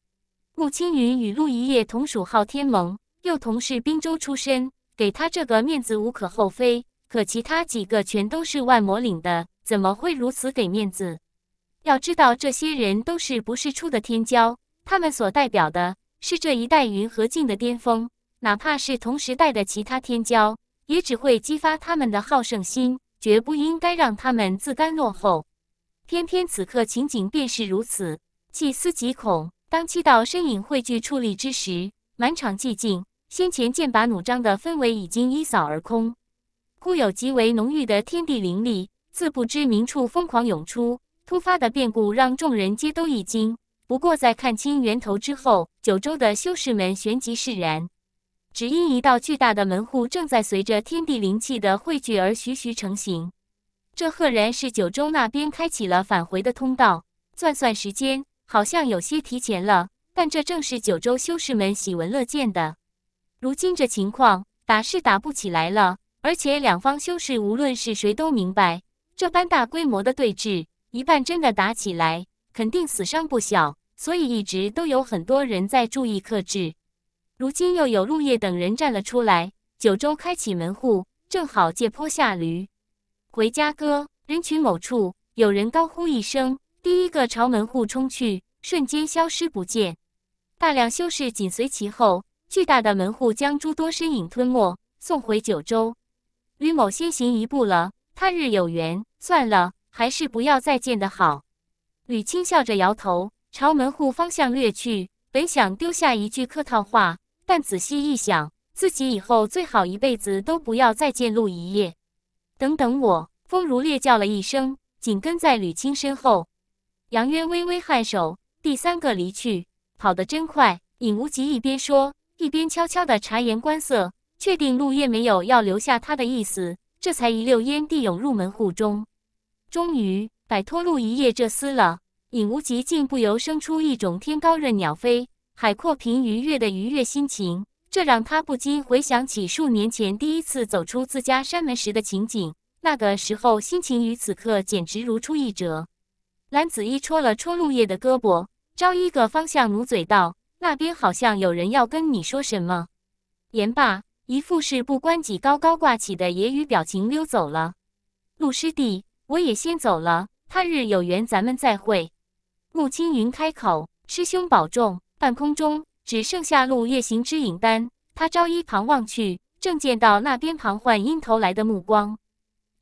穆青云与陆一叶同属昊天盟，又同是滨州出身，给他这个面子无可厚非。可其他几个全都是万魔岭的，怎么会如此给面子？要知道，这些人都是不是出的天骄，他们所代表的是这一代云和境的巅峰。哪怕是同时代的其他天骄，也只会激发他们的好胜心，绝不应该让他们自甘落后。偏偏此刻情景便是如此，细思极恐。当七道身影汇聚矗立之时，满场寂静，先前剑拔弩张的氛围已经一扫而空。忽有极为浓郁的天地灵力自不知名处疯狂涌出，突发的变故让众人皆都一惊。不过在看清源头之后，九州的修士们旋即释然，只因一道巨大的门户正在随着天地灵气的汇聚而徐徐成型。这赫然是九州那边开启了返回的通道。算算时间。好像有些提前了，但这正是九州修士们喜闻乐见的。如今这情况，打是打不起来了。而且两方修士，无论是谁都明白，这般大规模的对峙，一半真的打起来，肯定死伤不小。所以一直都有很多人在注意克制。如今又有陆叶等人站了出来，九州开启门户，正好借坡下驴。回家哥，人群某处有人高呼一声。第一个朝门户冲去，瞬间消失不见。大量修士紧随其后，巨大的门户将诸多身影吞没，送回九州。吕某先行一步了，他日有缘，算了，还是不要再见的好。吕青笑着摇头，朝门户方向掠去。本想丢下一句客套话，但仔细一想，自己以后最好一辈子都不要再见陆一叶。等等我！风如烈叫了一声，紧跟在吕青身后。杨渊微微颔首，第三个离去，跑得真快。尹无极一边说，一边悄悄地察言观色，确定陆烨没有要留下他的意思，这才一溜烟地涌入门户中。终于摆脱陆一叶这厮了，尹无极竟不由生出一种天高任鸟飞，海阔凭鱼跃的愉悦心情。这让他不禁回想起数年前第一次走出自家山门时的情景，那个时候心情与此刻简直如出一辙。蓝子衣戳了戳陆叶的胳膊，朝一个方向努嘴道：“那边好像有人要跟你说什么。”言罢，一副事不关己、高高挂起的揶揄表情溜走了。陆师弟，我也先走了，他日有缘，咱们再会。慕青云开口：“师兄保重。”半空中只剩下陆叶行之影单，他朝一旁望去，正见到那边旁换鹰头来的目光。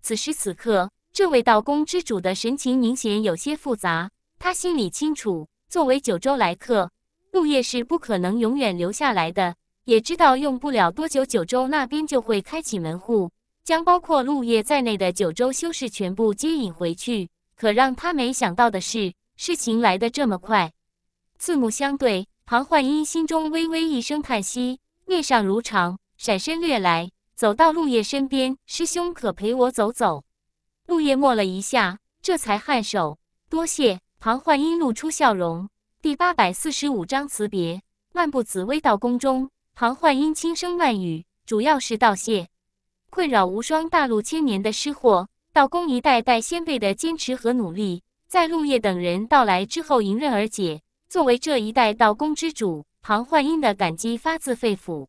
此时此刻。这位道宫之主的神情明显有些复杂，他心里清楚，作为九州来客，陆叶是不可能永远留下来的，也知道用不了多久，九州那边就会开启门户，将包括陆叶在内的九州修士全部接引回去。可让他没想到的是，事情来得这么快。四目相对，庞焕英心中微微一声叹息，面上如常，闪身掠来，走到陆叶身边：“师兄，可陪我走走？”陆叶默了一下，这才颔首，多谢。庞焕英露出笑容。第八百四十五章辞别，漫步紫薇道宫中，庞焕英轻声慢语，主要是道谢。困扰无双大陆千年的失货，道宫一代代先辈的坚持和努力，在陆叶等人到来之后迎刃而解。作为这一代道宫之主，庞焕英的感激发自肺腑。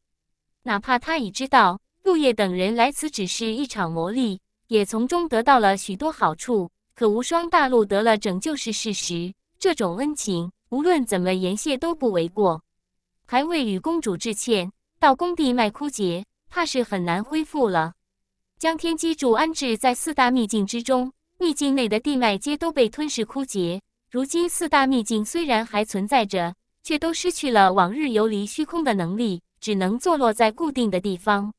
哪怕他已知道陆叶等人来此只是一场磨砺。也从中得到了许多好处，可无双大陆得了拯救是事实，这种恩情无论怎么言谢都不为过。还未与公主致歉，到工地脉枯竭，怕是很难恢复了。将天机柱安置在四大秘境之中，秘境内的地脉皆都被吞噬枯竭。如今四大秘境虽然还存在着，却都失去了往日游离虚空的能力，只能坐落在固定的地方。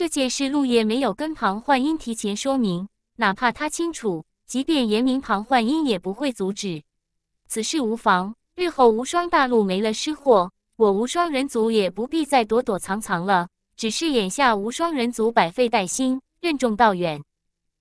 这件事，陆叶没有跟庞焕英提前说明，哪怕他清楚，即便言明庞焕英也不会阻止。此事无妨，日后无双大陆没了失祸，我无双人族也不必再躲躲藏藏了。只是眼下无双人族百废待兴，任重道远。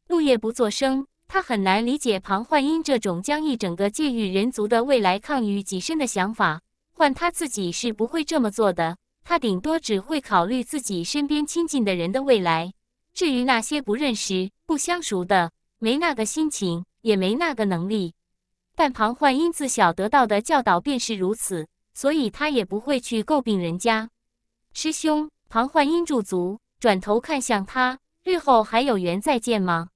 陆烨不作声，他很难理解庞焕英这种将一整个界域人族的未来抗于己身的想法，换他自己是不会这么做的。他顶多只会考虑自己身边亲近的人的未来，至于那些不认识、不相熟的，没那个心情，也没那个能力。但庞焕英自小得到的教导便是如此，所以他也不会去诟病人家。师兄，庞焕英驻足，转头看向他，日后还有缘再见吗？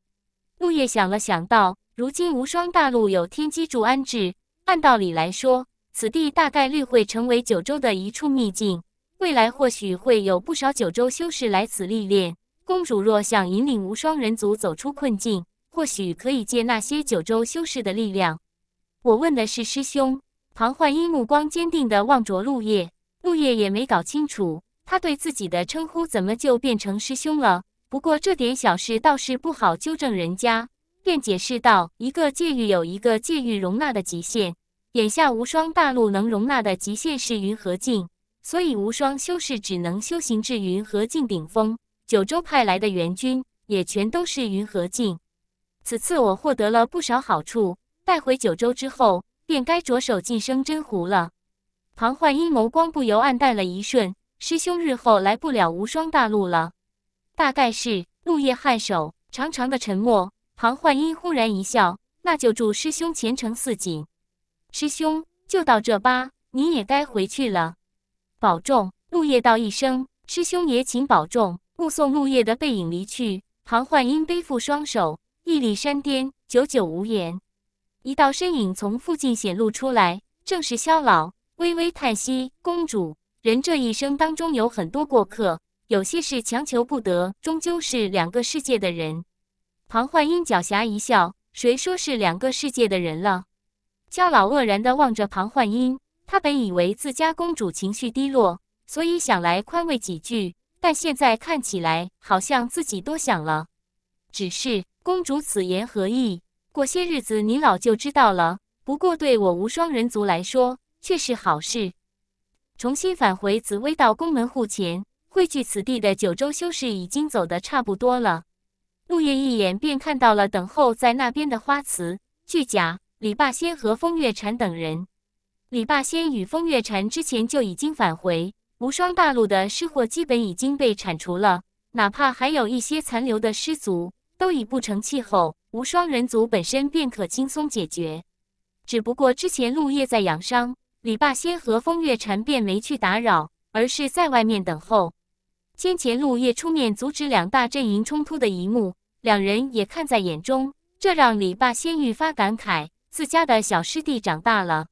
陆叶想了想，道：“如今无双大陆有天机柱安置，按道理来说，此地大概率会成为九州的一处秘境。”未来或许会有不少九州修士来此历练。公主若想引领无双人族走出困境，或许可以借那些九州修士的力量。我问的是师兄。”庞焕英目光坚定地望着陆叶，陆叶也没搞清楚，他对自己的称呼怎么就变成师兄了？不过这点小事倒是不好纠正人家，便解释道：“一个界域有一个界域容纳的极限，眼下无双大陆能容纳的极限是云和境。”所以无双修士只能修行至云和境顶峰。九州派来的援军也全都是云和境。此次我获得了不少好处，带回九州之后，便该着手晋升真狐了。庞焕英眸光不由暗淡了一瞬。师兄日后来不了无双大陆了。大概是陆夜颔首，长长的沉默。庞焕英忽然一笑：“那就祝师兄前程似锦。”师兄就到这吧，你也该回去了。保重，陆夜道一声：“师兄也请保重。”目送陆夜的背影离去。庞焕英背负双手，屹立山巅，久久无言。一道身影从附近显露出来，正是萧老。微微叹息：“公主人这一生当中有很多过客，有些事强求不得，终究是两个世界的人。”庞焕英狡黠一笑：“谁说是两个世界的人了？”萧老愕然地望着庞焕英。他本以为自家公主情绪低落，所以想来宽慰几句，但现在看起来好像自己多想了。只是公主此言何意？过些日子你老就知道了。不过对我无双人族来说，却是好事。重新返回紫薇道宫门户前，汇聚此地的九州修士已经走得差不多了。陆叶一眼便看到了等候在那边的花瓷、巨甲、李霸仙和风月禅等人。李霸仙与风月禅之前就已经返回无双大陆的尸祸，基本已经被铲除了。哪怕还有一些残留的尸族，都已不成气候。无双人族本身便可轻松解决。只不过之前陆叶在养伤，李霸仙和风月禅便没去打扰，而是在外面等候。先前陆叶出面阻止两大阵营冲突的一幕，两人也看在眼中，这让李霸仙愈发感慨：自家的小师弟长大了。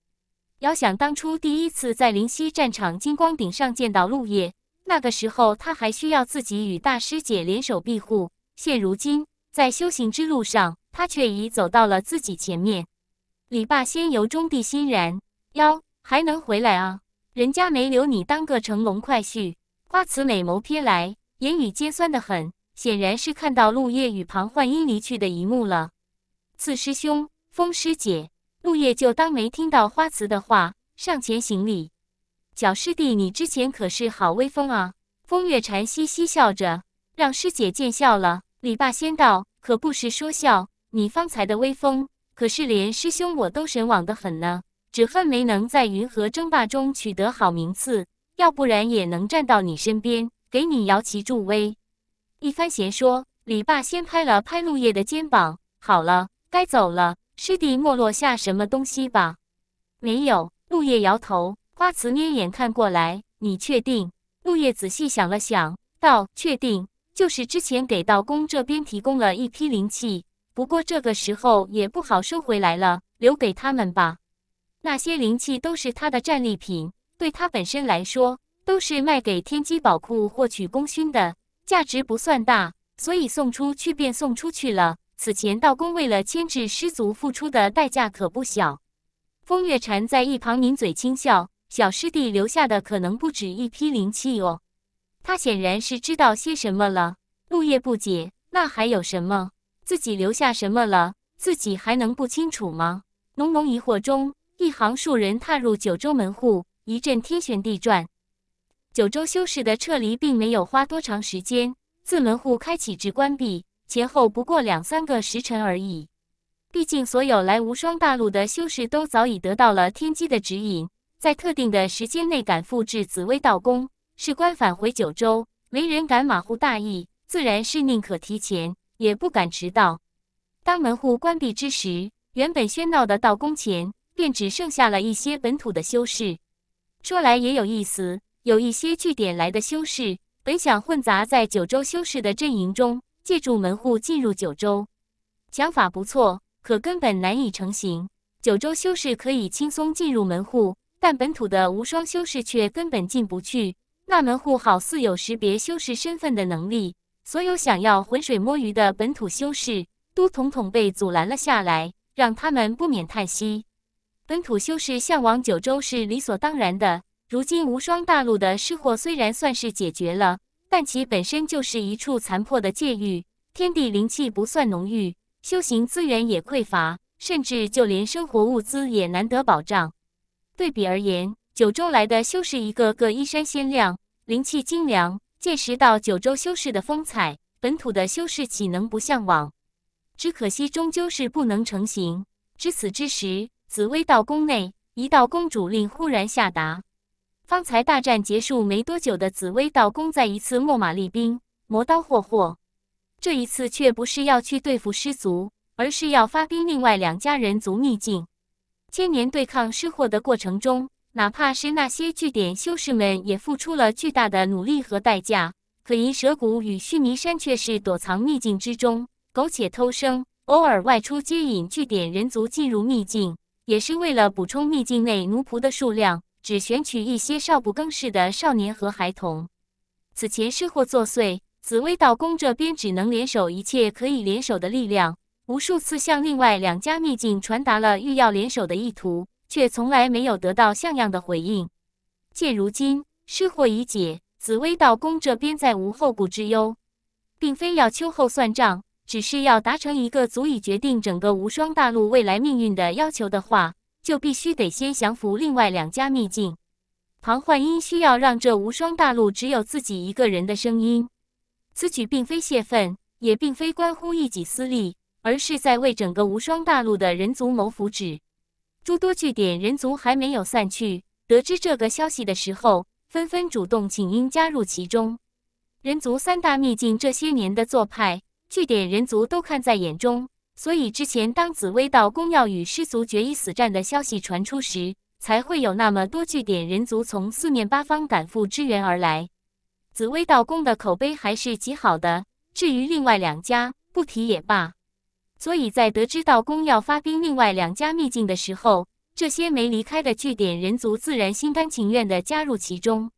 遥想当初，第一次在灵溪战场金光顶上见到陆叶，那个时候他还需要自己与大师姐联手庇护。现如今，在修行之路上，他却已走到了自己前面。李霸仙由衷地欣然，妖，还能回来啊？人家没留你当个乘龙快婿。花慈美眸瞥来，言语尖酸的很，显然是看到陆叶与庞焕英离去的一幕了。次师兄，风师姐。陆叶就当没听到花瓷的话，上前行礼：“小师弟，你之前可是好威风啊！”风月禅嘻嘻笑着：“让师姐见笑了。”李霸先道：“可不是说笑，你方才的威风，可是连师兄我都神往的很呢。只恨没能在云河争霸中取得好名次，要不然也能站到你身边，给你摇旗助威。”一番闲说，李霸先拍了拍陆叶的肩膀：“好了，该走了。”师弟没落下什么东西吧？没有。陆叶摇头。花慈捏眼看过来，你确定？陆叶仔细想了想，道：“确定，就是之前给道宫这边提供了一批灵气，不过这个时候也不好收回来了，留给他们吧。那些灵气都是他的战利品，对他本身来说都是卖给天机宝库获取功勋的，价值不算大，所以送出去便送出去了。”此前道公为了牵制师族付出的代价可不小。风月禅在一旁抿嘴轻笑：“小师弟留下的可能不止一批灵气哦。”他显然是知道些什么了。陆叶不解：“那还有什么？自己留下什么了？自己还能不清楚吗？”浓浓疑惑中，一行数人踏入九州门户，一阵天旋地转。九州修士的撤离并没有花多长时间，自门户开启至关闭。前后不过两三个时辰而已。毕竟，所有来无双大陆的修士都早已得到了天机的指引，在特定的时间内赶赴至紫薇道宫，事关返回九州，没人敢马虎大意，自然是宁可提前，也不敢迟到。当门户关闭之时，原本喧闹的道宫前便只剩下了一些本土的修士。说来也有意思，有一些据点来的修士本想混杂在九州修士的阵营中。借助门户进入九州，想法不错，可根本难以成行。九州修士可以轻松进入门户，但本土的无双修士却根本进不去。那门户好似有识别修士身份的能力，所有想要浑水摸鱼的本土修士都统统被阻拦了下来，让他们不免叹息。本土修士向往九州是理所当然的。如今无双大陆的失火虽然算是解决了。但其本身就是一处残破的界域，天地灵气不算浓郁，修行资源也匮乏，甚至就连生活物资也难得保障。对比而言，九州来的修士一个个衣衫鲜亮，灵气精良，见识到九州修士的风采，本土的修士岂能不向往？只可惜终究是不能成行。至此之时，紫薇道宫内一道公主令忽然下达。方才大战结束没多久的紫薇道宫再一次秣马厉兵，磨刀霍霍。这一次却不是要去对付尸族，而是要发兵另外两家人族秘境。千年对抗失火的过程中，哪怕是那些据点修士们也付出了巨大的努力和代价。可银蛇谷与须弥山却是躲藏秘境之中，苟且偷生，偶尔外出接引据点人族进入秘境，也是为了补充秘境内奴仆的数量。只选取一些少不更事的少年和孩童。此前失货作祟，紫薇道宫这边只能联手一切可以联手的力量，无数次向另外两家秘境传达了欲要联手的意图，却从来没有得到像样的回应。现如今失货已解，紫薇道宫这边再无后顾之忧，并非要秋后算账，只是要达成一个足以决定整个无双大陆未来命运的要求的话。就必须得先降服另外两家秘境。庞焕英需要让这无双大陆只有自己一个人的声音。此举并非泄愤，也并非关乎一己私利，而是在为整个无双大陆的人族谋福祉。诸多据点人族还没有散去，得知这个消息的时候，纷纷主动请缨加入其中。人族三大秘境这些年的做派，据点人族都看在眼中。所以之前，当紫薇道公要与师族决一死战的消息传出时，才会有那么多据点人族从四面八方赶赴支援而来。紫薇道公的口碑还是极好的，至于另外两家，不提也罢。所以在得知道公要发兵另外两家秘境的时候，这些没离开的据点人族自然心甘情愿的加入其中。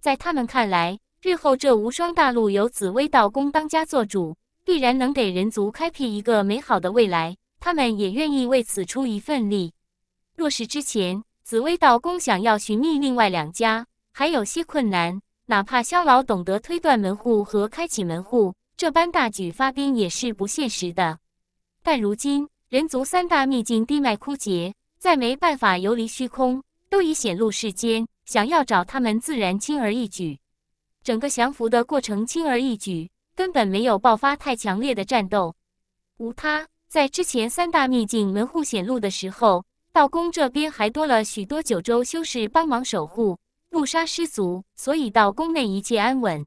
在他们看来，日后这无双大陆由紫薇道公当家做主。必然能给人族开辟一个美好的未来，他们也愿意为此出一份力。若是之前，紫薇道公想要寻觅另外两家，还有些困难。哪怕萧老懂得推断门户和开启门户，这般大举发兵也是不现实的。但如今，人族三大秘境地脉枯竭，再没办法游离虚空，都已显露世间，想要找他们自然轻而易举。整个降服的过程轻而易举。根本没有爆发太强烈的战斗，无他，在之前三大秘境门户显露的时候，道宫这边还多了许多九州修士帮忙守护，不杀失族，所以道宫内一切安稳。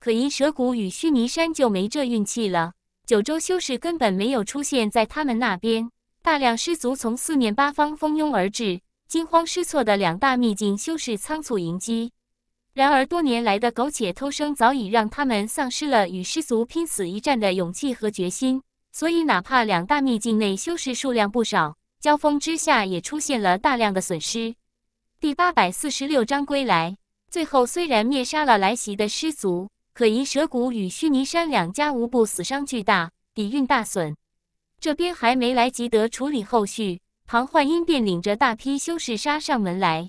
可银蛇谷与须弥山就没这运气了，九州修士根本没有出现在他们那边，大量失族从四面八方蜂拥而至，惊慌失措的两大秘境修士仓促迎击。然而，多年来的苟且偷生早已让他们丧失了与世俗拼死一战的勇气和决心。所以，哪怕两大秘境内修士数量不少，交锋之下也出现了大量的损失。第八百四十六章归来。最后，虽然灭杀了来袭的尸族，可银蛇谷与须弥山两家无不死伤巨大，底蕴大损。这边还没来及得处理后续，庞焕英便领着大批修士杀上门来，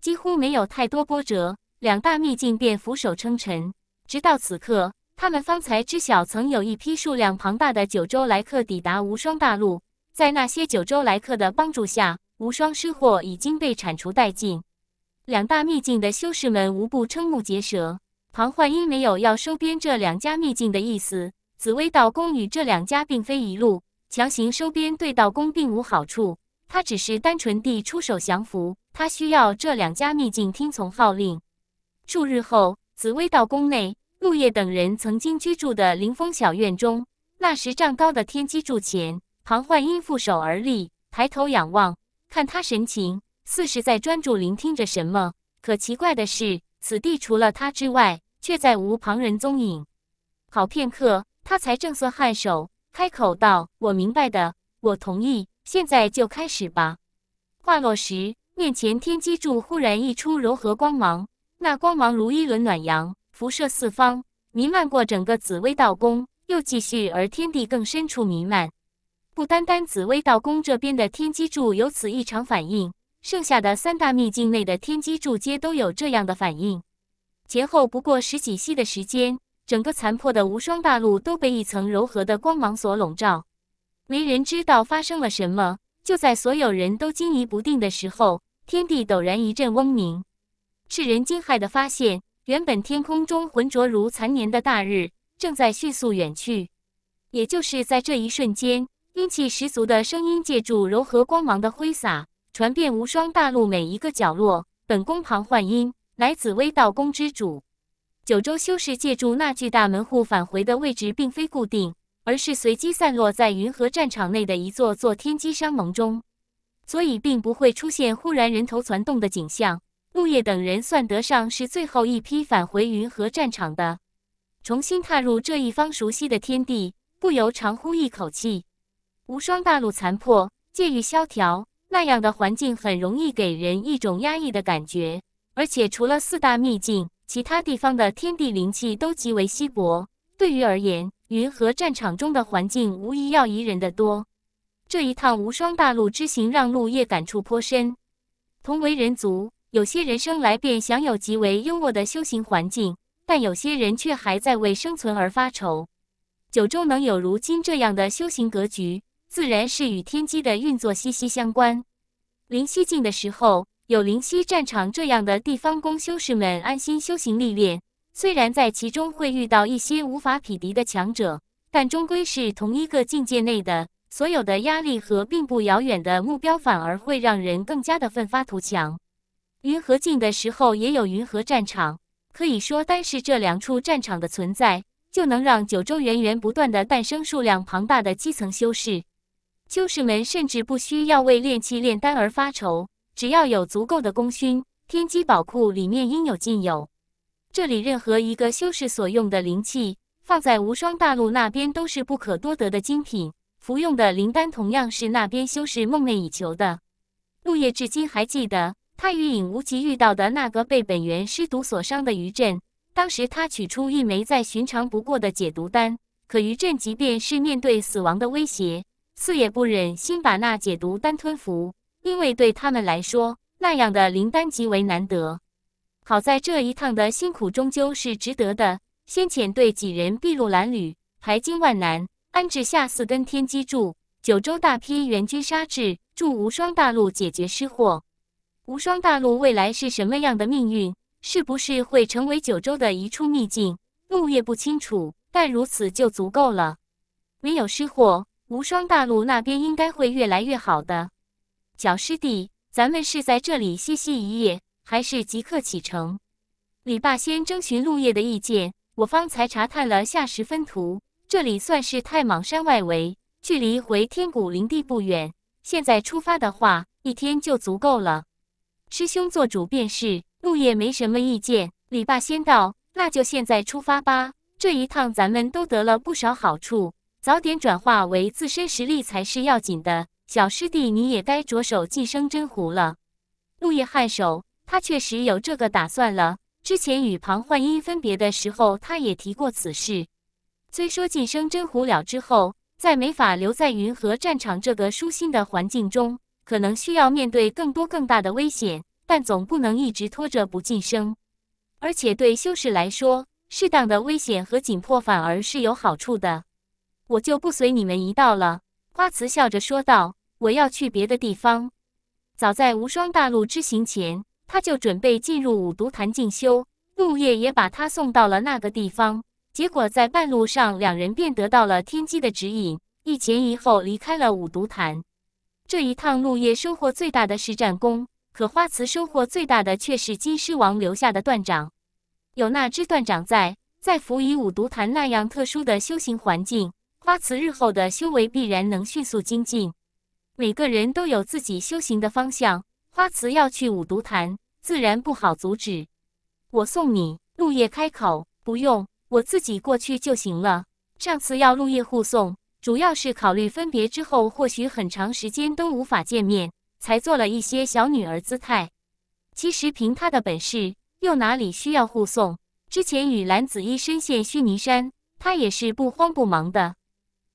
几乎没有太多波折。两大秘境便俯首称臣，直到此刻，他们方才知晓，曾有一批数量庞大的九州来客抵达无双大陆。在那些九州来客的帮助下，无双失货已经被铲除殆尽。两大秘境的修士们无不瞠目结舌。庞焕英没有要收编这两家秘境的意思，紫薇道宫与这两家并非一路，强行收编对道宫并无好处。他只是单纯地出手降服，他需要这两家秘境听从号令。数日后，紫薇到宫内，陆叶等人曾经居住的凌风小院中，那十丈高的天机柱前，庞焕因负手而立，抬头仰望。看他神情，似是在专注聆听着什么。可奇怪的是，此地除了他之外，却再无旁人踪影。好片刻，他才正色颔首，开口道：“我明白的，我同意。现在就开始吧。”话落时，面前天机柱忽然溢出柔和光芒。那光芒如一轮暖阳，辐射四方，弥漫过整个紫薇道宫，又继续而天地更深处弥漫。不单单紫薇道宫这边的天机柱有此异常反应，剩下的三大秘境内的天机柱皆都有这样的反应。前后不过十几息的时间，整个残破的无双大陆都被一层柔和的光芒所笼罩。没人知道发生了什么。就在所有人都惊疑不定的时候，天地陡然一阵嗡鸣。世人惊骇的发现，原本天空中浑浊如残年的大日正在迅速远去。也就是在这一瞬间，阴气十足的声音借助柔和光芒的挥洒，传遍无双大陆每一个角落。本宫旁幻音，乃紫薇道宫之主。九州修士借助那巨大门户返回的位置，并非固定，而是随机散落在云河战场内的一座座天机商盟中，所以并不会出现忽然人头攒动的景象。陆叶等人算得上是最后一批返回云河战场的，重新踏入这一方熟悉的天地，不由长呼一口气。无双大陆残破，界域萧条，那样的环境很容易给人一种压抑的感觉。而且除了四大秘境，其他地方的天地灵气都极为稀薄。对于而言，云河战场中的环境无疑要宜人的多。这一趟无双大陆之行，让陆叶感触颇深。同为人族。有些人生来便享有极为优渥的修行环境，但有些人却还在为生存而发愁。九州能有如今这样的修行格局，自然是与天机的运作息息相关。灵犀境的时候，有灵犀战场这样的地方供修士们安心修行历练。虽然在其中会遇到一些无法匹敌的强者，但终归是同一个境界内的，所有的压力和并不遥远的目标，反而会让人更加的奋发图强。云河境的时候也有云河战场，可以说单是这两处战场的存在，就能让九州源源不断的诞生数量庞大的基层修士。修士们甚至不需要为炼器炼丹而发愁，只要有足够的功勋，天机宝库里面应有尽有。这里任何一个修士所用的灵器，放在无双大陆那边都是不可多得的精品。服用的灵丹同样是那边修士梦寐以求的。陆叶至今还记得。他与影无极遇到的那个被本源尸毒所伤的余震，当时他取出一枚再寻常不过的解毒丹，可余震即便是面对死亡的威胁，似也不忍心把那解毒丹吞服，因为对他们来说，那样的灵丹极为难得。好在这一趟的辛苦终究是值得的。先遣队几人筚路蓝缕，排经万难，安置下四根天机柱，九州大批援军杀至，助无双大陆解决失火。无双大陆未来是什么样的命运？是不是会成为九州的一处秘境？陆叶不清楚，但如此就足够了。没有失火，无双大陆那边应该会越来越好的。小师弟，咱们是在这里歇息一夜，还是即刻启程？李霸先征询陆叶的意见。我方才查探了下十分图，这里算是太莽山外围，距离回天谷林地不远。现在出发的话，一天就足够了。师兄做主便是，陆叶没什么意见。李霸先道：“那就现在出发吧。这一趟咱们都得了不少好处，早点转化为自身实力才是要紧的。小师弟，你也该着手晋升真狐了。”陆叶颔首，他确实有这个打算了。之前与庞焕英分别的时候，他也提过此事。虽说晋升真狐了之后，再没法留在云河战场这个舒心的环境中。可能需要面对更多更大的危险，但总不能一直拖着不晋升。而且对修士来说，适当的危险和紧迫反而是有好处的。我就不随你们一道了。”花慈笑着说道，“我要去别的地方。早在无双大陆之行前，他就准备进入五毒坛进修。陆夜也把他送到了那个地方。结果在半路上，两人便得到了天机的指引，一前一后离开了五毒坛。这一趟，陆叶收获最大的是战功；可花瓷收获最大的却是金狮王留下的断掌。有那只断掌在，在辅以五毒坛那样特殊的修行环境，花瓷日后的修为必然能迅速精进。每个人都有自己修行的方向，花瓷要去五毒坛，自然不好阻止。我送你，陆叶开口，不用，我自己过去就行了。上次要陆叶护送。主要是考虑分别之后，或许很长时间都无法见面，才做了一些小女儿姿态。其实凭他的本事，又哪里需要护送？之前与蓝子衣身陷须弥山，他也是不慌不忙的。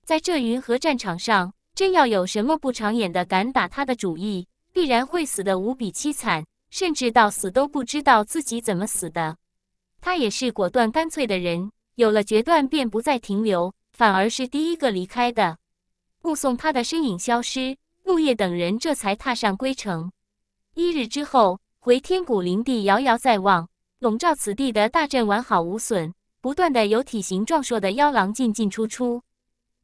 在这云河战场上，真要有什么不长眼的敢打他的主意，必然会死的无比凄惨，甚至到死都不知道自己怎么死的。他也是果断干脆的人，有了决断便不再停留。反而是第一个离开的，目送他的身影消失，陆叶等人这才踏上归程。一日之后，回天谷林地遥遥在望，笼罩此地的大阵完好无损，不断的有体型壮硕的妖狼进进出出。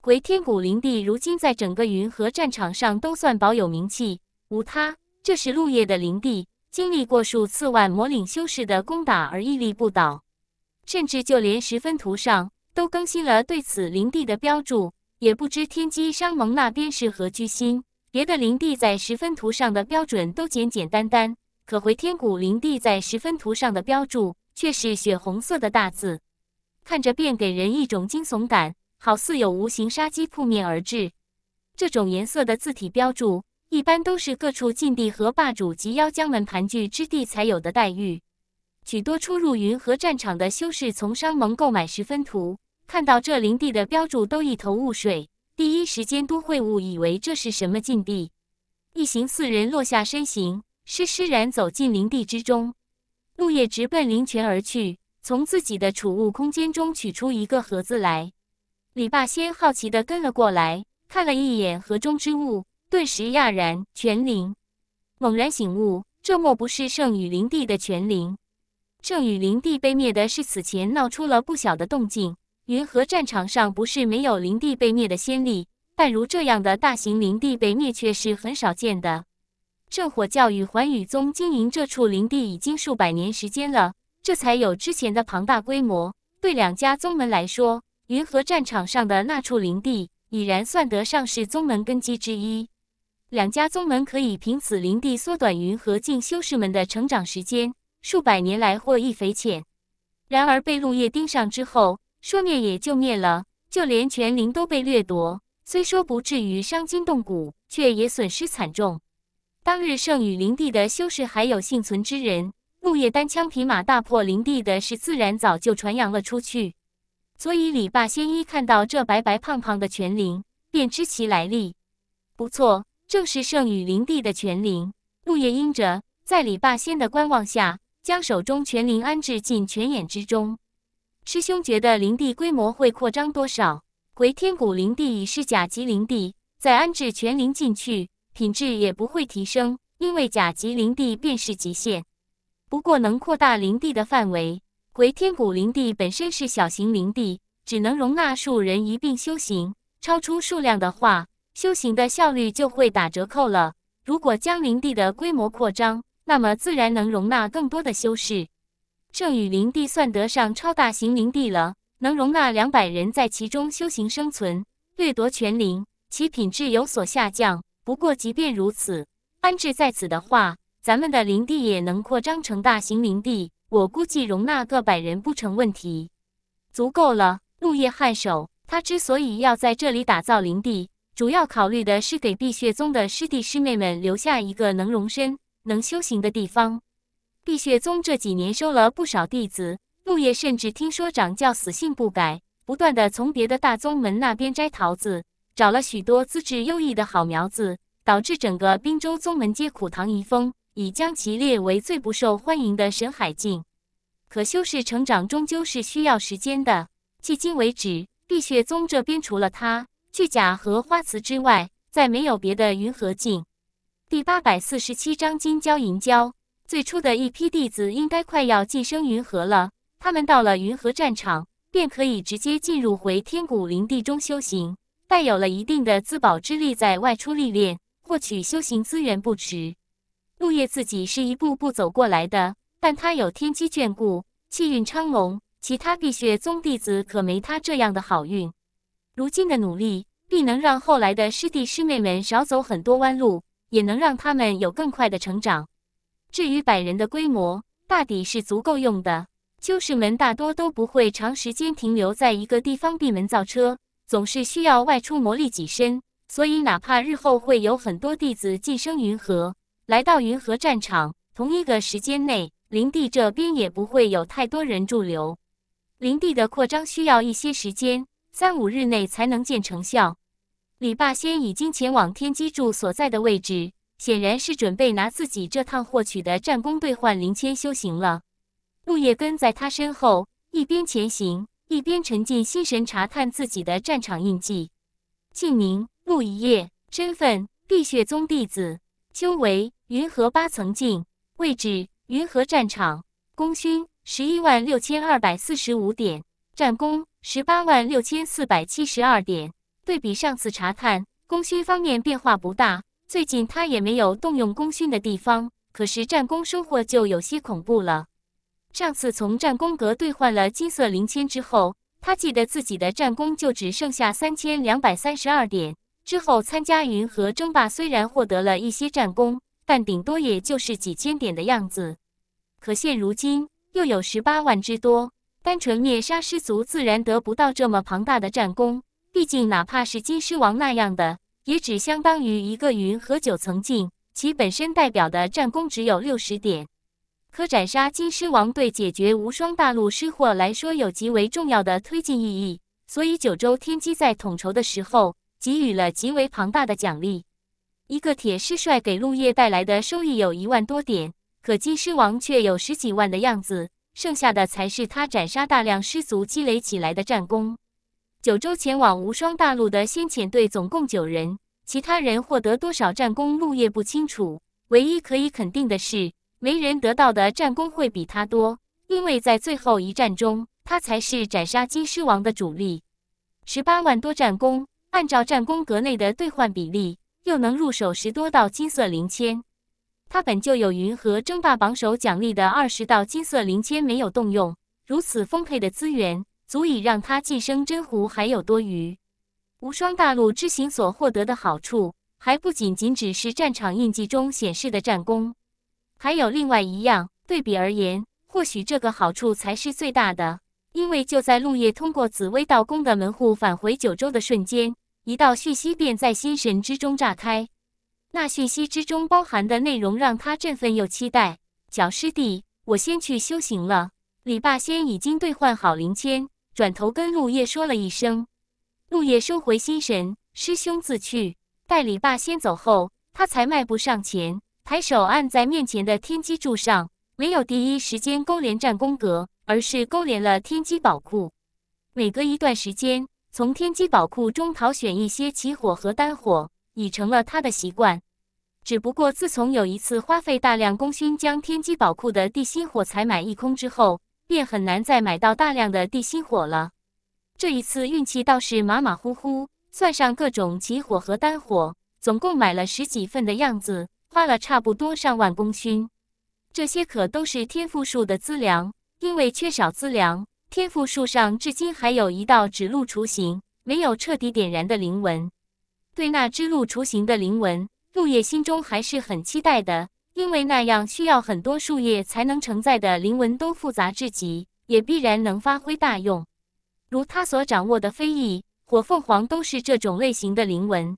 回天谷林地如今在整个云河战场上都算保有名气，无他，这是陆叶的林地，经历过数次万魔领修士的攻打而屹立不倒，甚至就连十分图上。都更新了对此林地的标注，也不知天机商盟那边是何居心。别的林地在十分图上的标准都简简单单，可回天谷林地在十分图上的标注却是血红色的大字，看着便给人一种惊悚感，好似有无形杀机扑面而至。这种颜色的字体标注，一般都是各处禁地和霸主及妖将们盘踞之地才有的待遇。许多出入云和战场的修士从商盟购买十分图。看到这林地的标注，都一头雾水，第一时间都会误以为这是什么禁地。一行四人落下身形，施施然走进林地之中。陆叶直奔灵泉而去，从自己的储物空间中取出一个盒子来。李霸先好奇地跟了过来，看了一眼盒中之物，顿时讶然，泉灵猛然醒悟，这莫不是圣羽灵帝的泉灵？圣羽灵帝被灭的是此前闹出了不小的动静。云河战场上不是没有林地被灭的先例，但如这样的大型林地被灭却是很少见的。圣火教与环宇宗经营这处林地已经数百年时间了，这才有之前的庞大规模。对两家宗门来说，云河战场上的那处林地已然算得上是宗门根基之一。两家宗门可以凭此林地缩短云河境修士们的成长时间，数百年来获益匪浅。然而被陆叶盯上之后，说灭也就灭了，就连泉灵都被掠夺。虽说不至于伤筋动骨，却也损失惨重。当日圣羽灵帝的修士还有幸存之人，木叶单枪匹马大破灵帝的事自然早就传扬了出去。所以李霸仙一看到这白白胖胖的泉灵，便知其来历。不错，正是圣羽灵帝的泉灵。木叶应着，在李霸仙的观望下，将手中泉灵安置进泉眼之中。师兄觉得林地规模会扩张多少？回天谷林地已是甲级林地，再安置全灵进去，品质也不会提升，因为甲级林地便是极限。不过能扩大林地的范围，回天谷林地本身是小型林地，只能容纳数人一并修行，超出数量的话，修行的效率就会打折扣了。如果将林地的规模扩张，那么自然能容纳更多的修士。圣羽林地算得上超大型林地了，能容纳两百人在其中修行生存。掠夺全灵，其品质有所下降。不过，即便如此，安置在此的话，咱们的林地也能扩张成大型林地。我估计容纳个百人不成问题，足够了。陆叶颔首，他之所以要在这里打造林地，主要考虑的是给碧血宗的师弟师妹们留下一个能容身、能修行的地方。碧血宗这几年收了不少弟子，陆叶甚至听说掌教死性不改，不断的从别的大宗门那边摘桃子，找了许多资质优异的好苗子，导致整个滨州宗门皆苦糖一风，已将其列为最不受欢迎的神海境。可修士成长终究是需要时间的，迄今为止，碧血宗这边除了他、巨甲和花瓷之外，再没有别的云和境。第八百四十七章金交银交。最初的一批弟子应该快要晋升云河了，他们到了云河战场，便可以直接进入回天谷林地中修行，带有了一定的自保之力，在外出历练，获取修行资源不迟。陆叶自己是一步步走过来的，但他有天机眷顾，气运昌隆，其他碧血宗弟子可没他这样的好运。如今的努力，必能让后来的师弟师妹们少走很多弯路，也能让他们有更快的成长。至于百人的规模，大抵是足够用的。修士们大多都不会长时间停留在一个地方闭门造车，总是需要外出磨砺己身。所以，哪怕日后会有很多弟子晋升云河，来到云河战场，同一个时间内，林地这边也不会有太多人驻留。林地的扩张需要一些时间，三五日内才能见成效。李霸仙已经前往天机柱所在的位置。显然是准备拿自己这趟获取的战功兑换灵签修行了。陆叶跟在他身后，一边前行，一边沉浸心神查探自己的战场印记。姓名：陆一叶，身份：碧血宗弟子，修为：云河八层境，位置：云河战场，功勋：十一万六千二百四十五点，战功：十八万六千四百七十二点。对比上次查探，功勋方面变化不大。最近他也没有动用功勋的地方，可是战功收获就有些恐怖了。上次从战功阁兑换了金色灵签之后，他记得自己的战功就只剩下三千两百三十二点。之后参加云和争霸，虽然获得了一些战功，但顶多也就是几千点的样子。可现如今又有十八万之多，单纯灭杀师族自然得不到这么庞大的战功，毕竟哪怕是金狮王那样的。也只相当于一个云和九层镜，其本身代表的战功只有六十点。可斩杀金狮王，对解决无双大陆失火来说，有极为重要的推进意义。所以九州天机在统筹的时候，给予了极为庞大的奖励。一个铁狮帅给陆夜带来的收益有一万多点，可金狮王却有十几万的样子，剩下的才是他斩杀大量失族积累起来的战功。九州前往无双大陆的先遣队总共九人，其他人获得多少战功，陆叶不清楚。唯一可以肯定的是，没人得到的战功会比他多，因为在最后一战中，他才是斩杀金狮王的主力。十八万多战功，按照战功格内的兑换比例，又能入手十多道金色灵签。他本就有云和争霸榜首奖励的二十道金色灵签没有动用，如此丰沛的资源。足以让他晋升真狐，还有多余。无双大陆之行所获得的好处，还不仅仅只是战场印记中显示的战功，还有另外一样。对比而言，或许这个好处才是最大的。因为就在陆夜通过紫薇道宫的门户返回九州的瞬间，一道讯息便在心神之中炸开。那讯息之中包含的内容，让他振奋又期待。小师弟，我先去修行了。李霸仙已经兑换好灵签。转头跟陆叶说了一声，陆叶收回心神，师兄自去。待李霸先走后，他才迈步上前，抬手按在面前的天机柱上，没有第一时间勾连战功阁，而是勾连了天机宝库。每隔一段时间，从天机宝库中淘选一些奇火和丹火，已成了他的习惯。只不过自从有一次花费大量功勋将天机宝库的地心火采满一空之后，便很难再买到大量的地心火了。这一次运气倒是马马虎虎，算上各种集火和单火，总共买了十几份的样子，花了差不多上万功勋。这些可都是天赋树的资粮。因为缺少资粮，天赋树上至今还有一道指路雏形，没有彻底点燃的灵纹。对那只路雏形的灵纹，陆叶心中还是很期待的。因为那样需要很多树叶才能承载的灵纹都复杂至极，也必然能发挥大用。如他所掌握的飞翼、火凤凰都是这种类型的灵纹。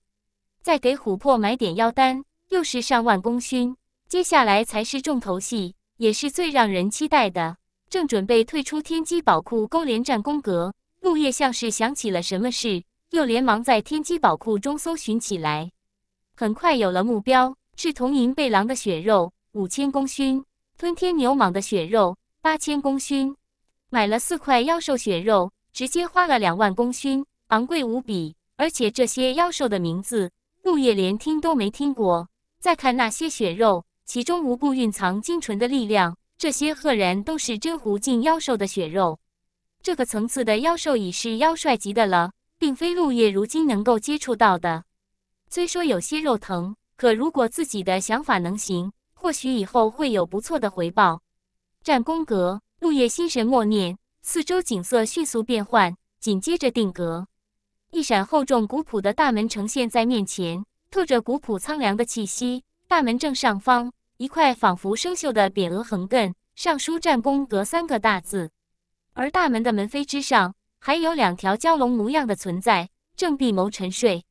再给琥珀买点妖丹，又是上万功勋。接下来才是重头戏，也是最让人期待的。正准备退出天机宝库，勾连战功阁，陆叶像是想起了什么事，又连忙在天机宝库中搜寻起来。很快有了目标。是铜银背狼的血肉五千功勋，吞天牛蟒的血肉八千功勋，买了四块妖兽血肉，直接花了两万功勋，昂贵无比。而且这些妖兽的名字，陆叶连听都没听过。再看那些血肉，其中无不蕴藏精纯的力量，这些赫然都是真狐境妖兽的血肉。这个层次的妖兽已是妖帅级的了，并非陆叶如今能够接触到的。虽说有些肉疼。可如果自己的想法能行，或许以后会有不错的回报。战功阁，陆叶心神默念，四周景色迅速变换，紧接着定格，一闪厚重古朴的大门呈现在面前，透着古朴苍凉的气息。大门正上方一块仿佛生锈的匾额横亘，上书“战功阁”三个大字，而大门的门扉之上还有两条蛟龙模样的存在，正闭眸沉睡。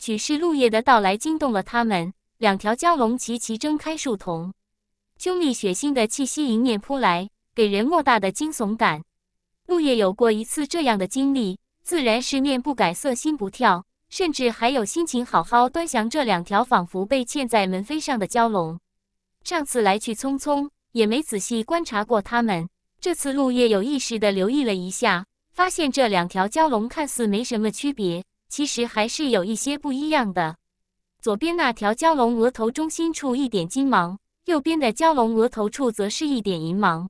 曲是陆叶的到来惊动了他们，两条蛟龙齐齐睁开树瞳，凶厉血腥的气息迎面扑来，给人莫大的惊悚感。陆叶有过一次这样的经历，自然是面不改色心不跳，甚至还有心情好好端详这两条仿佛被嵌在门扉上的蛟龙。上次来去匆匆，也没仔细观察过他们。这次陆夜有意识地留意了一下，发现这两条蛟龙看似没什么区别。其实还是有一些不一样的。左边那条蛟龙额头中心处一点金芒，右边的蛟龙额头处则是一点银芒。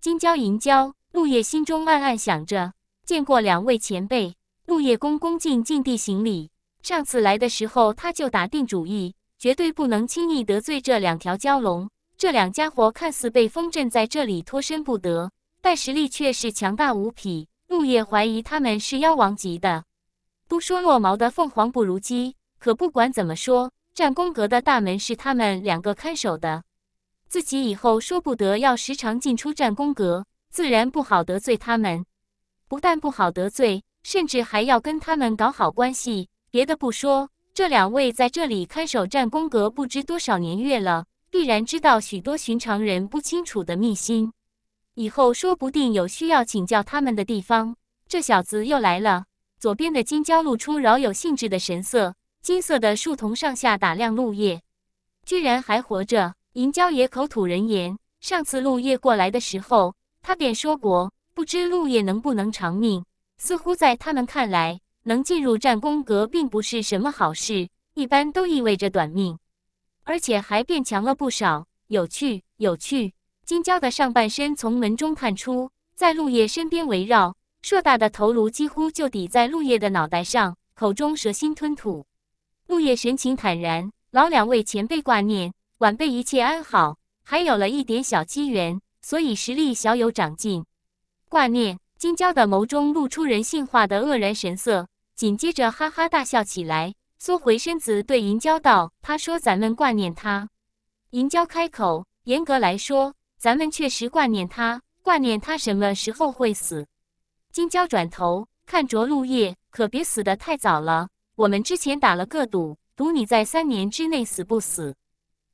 金蛟银蛟，陆叶心中暗暗想着。见过两位前辈，陆叶恭恭敬敬地行礼。上次来的时候，他就打定主意，绝对不能轻易得罪这两条蛟龙。这两家伙看似被封镇在这里脱身不得，但实力却是强大无匹。陆叶怀疑他们是妖王级的。都说落毛的凤凰不如鸡，可不管怎么说，战功阁的大门是他们两个看守的。自己以后说不得要时常进出战功阁，自然不好得罪他们。不但不好得罪，甚至还要跟他们搞好关系。别的不说，这两位在这里看守战功阁不知多少年月了，必然知道许多寻常人不清楚的秘辛。以后说不定有需要请教他们的地方。这小子又来了。左边的金蛟露出饶有兴致的神色，金色的树丛上下打量陆叶，居然还活着。银蛟也口吐人言：“上次陆叶过来的时候，他便说过，不知陆叶能不能长命。似乎在他们看来，能进入战功阁并不是什么好事，一般都意味着短命，而且还变强了不少。有趣，有趣。”金蛟的上半身从门中探出，在陆叶身边围绕。硕大的头颅几乎就抵在陆叶的脑袋上，口中蛇心吞吐。陆叶神情坦然，老两位前辈挂念，晚辈一切安好，还有了一点小机缘，所以实力小有长进。挂念金娇的眸中露出人性化的愕然神色，紧接着哈哈大笑起来，缩回身子对银娇道：“他说咱们挂念他。”银娇开口：“严格来说，咱们确实挂念他，挂念他什么时候会死。”金娇转头看着陆叶，可别死得太早了。我们之前打了个赌，赌你在三年之内死不死。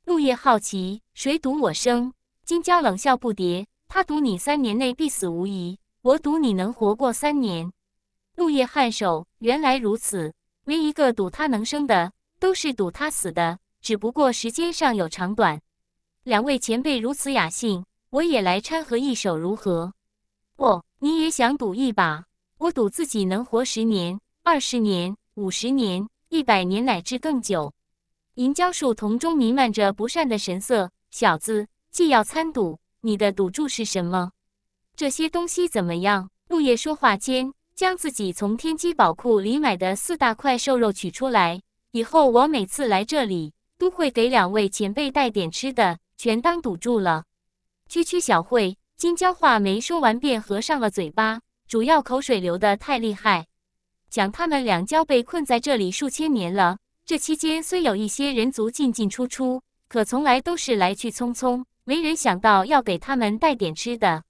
陆叶好奇，谁赌我生？金娇冷笑不迭，他赌你三年内必死无疑，我赌你能活过三年。陆叶颔首，原来如此。没一个赌他能生的，都是赌他死的，只不过时间上有长短。两位前辈如此雅兴，我也来掺和一手，如何？不。你也想赌一把？我赌自己能活十年、二十年、五十年、一百年，乃至更久。银胶树瞳中弥漫着不善的神色。小子，既要参赌，你的赌注是什么？这些东西怎么样？陆叶说话间，将自己从天机宝库里买的四大块瘦肉取出来。以后我每次来这里，都会给两位前辈带点吃的，全当赌注了。区区小会。金娇话没说完，便合上了嘴巴，主要口水流的太厉害。讲他们两焦被困在这里数千年了，这期间虽有一些人族进进出出，可从来都是来去匆匆，没人想到要给他们带点吃的，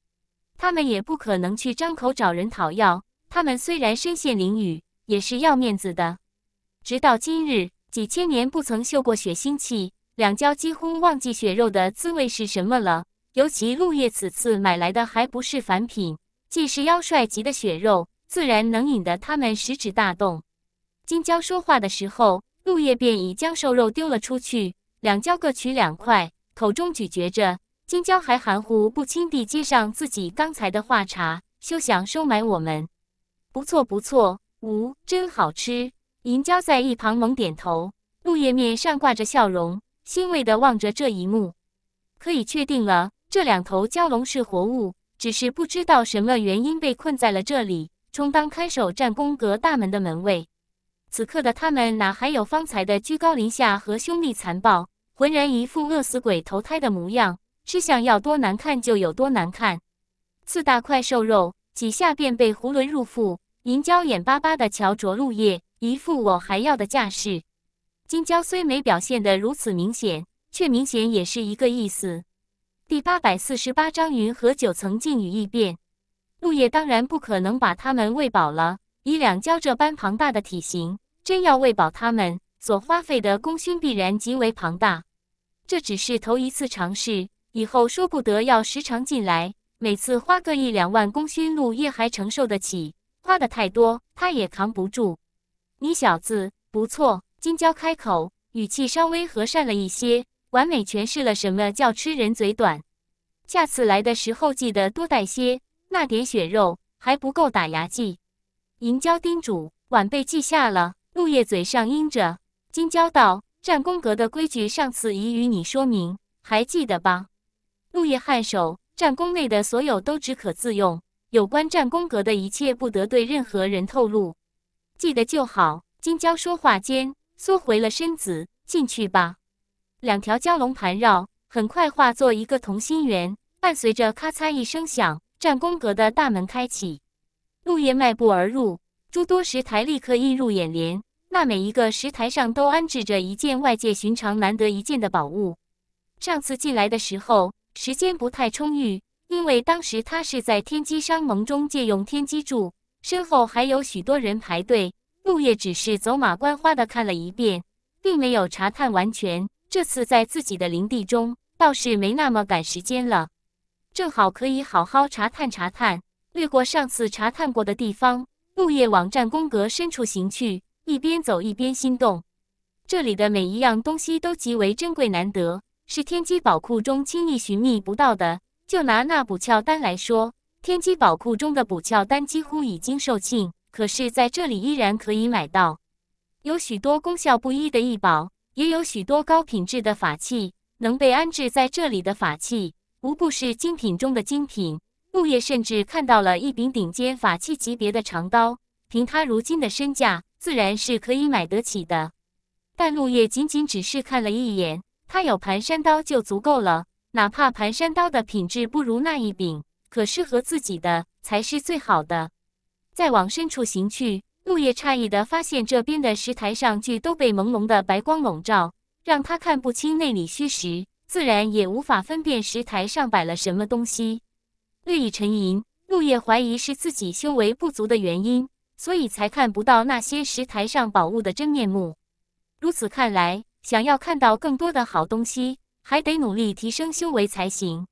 他们也不可能去张口找人讨要。他们虽然身陷囹圄，也是要面子的。直到今日，几千年不曾嗅过血腥气，两焦几乎忘记血肉的滋味是什么了。尤其陆叶此次买来的还不是凡品，既是妖帅级的血肉，自然能引得他们食指大动。金娇说话的时候，陆叶便已将瘦肉丢了出去，两娇各取两块，口中咀嚼着。金娇还含糊不清地接上自己刚才的话茬：“休想收买我们！”不错，不错，五真好吃。银娇在一旁猛点头，陆叶面上挂着笑容，欣慰地望着这一幕。可以确定了。这两头蛟龙是活物，只是不知道什么原因被困在了这里，充当看守战功阁大门的门卫。此刻的他们哪还有方才的居高临下和凶弟残暴，浑然一副饿死鬼投胎的模样，吃相要多难看就有多难看。四大块瘦肉几下便被囫囵入腹，银蛟眼巴巴的瞧着陆叶，一副我还要的架势。金蛟虽没表现的如此明显，却明显也是一个意思。第八百四十八章云和九层境羽异变。陆叶当然不可能把他们喂饱了。以两蛟这般庞大的体型，真要喂饱他们，所花费的功勋必然极为庞大。这只是头一次尝试，以后说不得要时常进来，每次花个一两万功勋，陆叶还承受得起。花的太多，他也扛不住。你小子不错，金蛟开口，语气稍微和善了一些。完美诠释了什么叫吃人嘴短。下次来的时候记得多带些，那点血肉还不够打牙祭。银娇叮嘱晚辈记下了。陆叶嘴上应着。金娇道：“战功阁的规矩上次已与你说明，还记得吧？”陆叶颔首。战功内的所有都只可自用，有关战功阁的一切不得对任何人透露。记得就好。金娇说话间缩回了身子，进去吧。两条蛟龙盘绕，很快化作一个同心圆。伴随着咔嚓一声响，战功阁的大门开启。陆叶迈步而入，诸多石台立刻映入眼帘。那每一个石台上都安置着一件外界寻常难得一见的宝物。上次进来的时候，时间不太充裕，因为当时他是在天机商盟中借用天机柱，身后还有许多人排队。陆夜只是走马观花的看了一遍，并没有查探完全。这次在自己的林地中倒是没那么赶时间了，正好可以好好查探查探，略过上次查探过的地方。木叶往战功阁深处行去，一边走一边心动。这里的每一样东西都极为珍贵难得，是天机宝库中轻易寻觅不到的。就拿那补窍丹来说，天机宝库中的补窍丹几乎已经售罄，可是在这里依然可以买到。有许多功效不一的异宝。也有许多高品质的法器能被安置在这里的法器，无不是精品中的精品。陆叶甚至看到了一柄顶尖法器级别的长刀，凭他如今的身价，自然是可以买得起的。但陆叶仅仅只是看了一眼，他有盘山刀就足够了。哪怕盘山刀的品质不如那一柄，可适合自己的才是最好的。再往深处行去。陆叶诧异地发现，这边的石台上具都被朦胧的白光笼罩，让他看不清内里虚实，自然也无法分辨石台上摆了什么东西。略一沉吟，陆叶怀疑是自己修为不足的原因，所以才看不到那些石台上宝物的真面目。如此看来，想要看到更多的好东西，还得努力提升修为才行。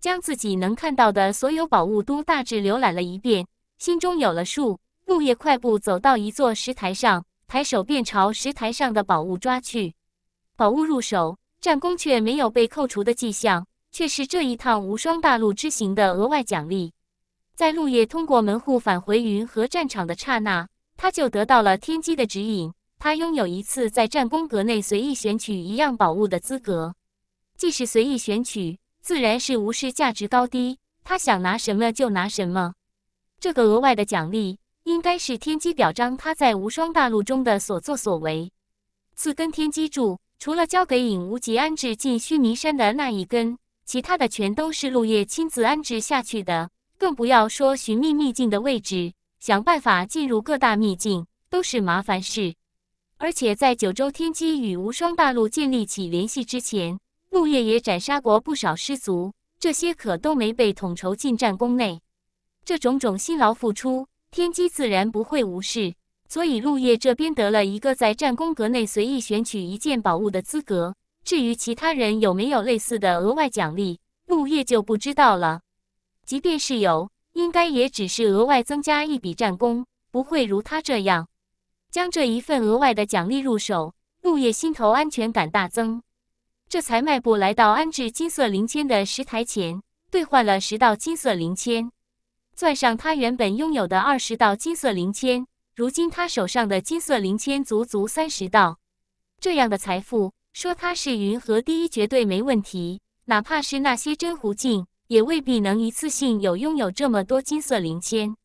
将自己能看到的所有宝物都大致浏览了一遍，心中有了数。陆叶快步走到一座石台上，抬手便朝石台上的宝物抓去。宝物入手，战功却没有被扣除的迹象，却是这一趟无双大陆之行的额外奖励。在陆叶通过门户返回云和战场的刹那，他就得到了天机的指引。他拥有一次在战功阁内随意选取一样宝物的资格。既是随意选取，自然是无视价值高低，他想拿什么就拿什么。这个额外的奖励。应该是天机表彰他在无双大陆中的所作所为，四根天机柱除了交给影无极安置进须弥山的那一根，其他的全都是陆叶亲自安置下去的。更不要说寻觅秘境的位置，想办法进入各大秘境，都是麻烦事。而且在九州天机与无双大陆建立起联系之前，陆叶也斩杀过不少师族，这些可都没被统筹进战宫内。这种种辛劳付出。天机自然不会无视，所以陆叶这边得了一个在战功阁内随意选取一件宝物的资格。至于其他人有没有类似的额外奖励，陆叶就不知道了。即便是有，应该也只是额外增加一笔战功，不会如他这样将这一份额外的奖励入手。陆叶心头安全感大增，这才迈步来到安置金色灵签的石台前，兑换了十道金色灵签。攥上他原本拥有的二十道金色灵签，如今他手上的金色灵签足足三十道。这样的财富，说他是云和第一绝对没问题。哪怕是那些真狐境，也未必能一次性有拥有这么多金色灵签。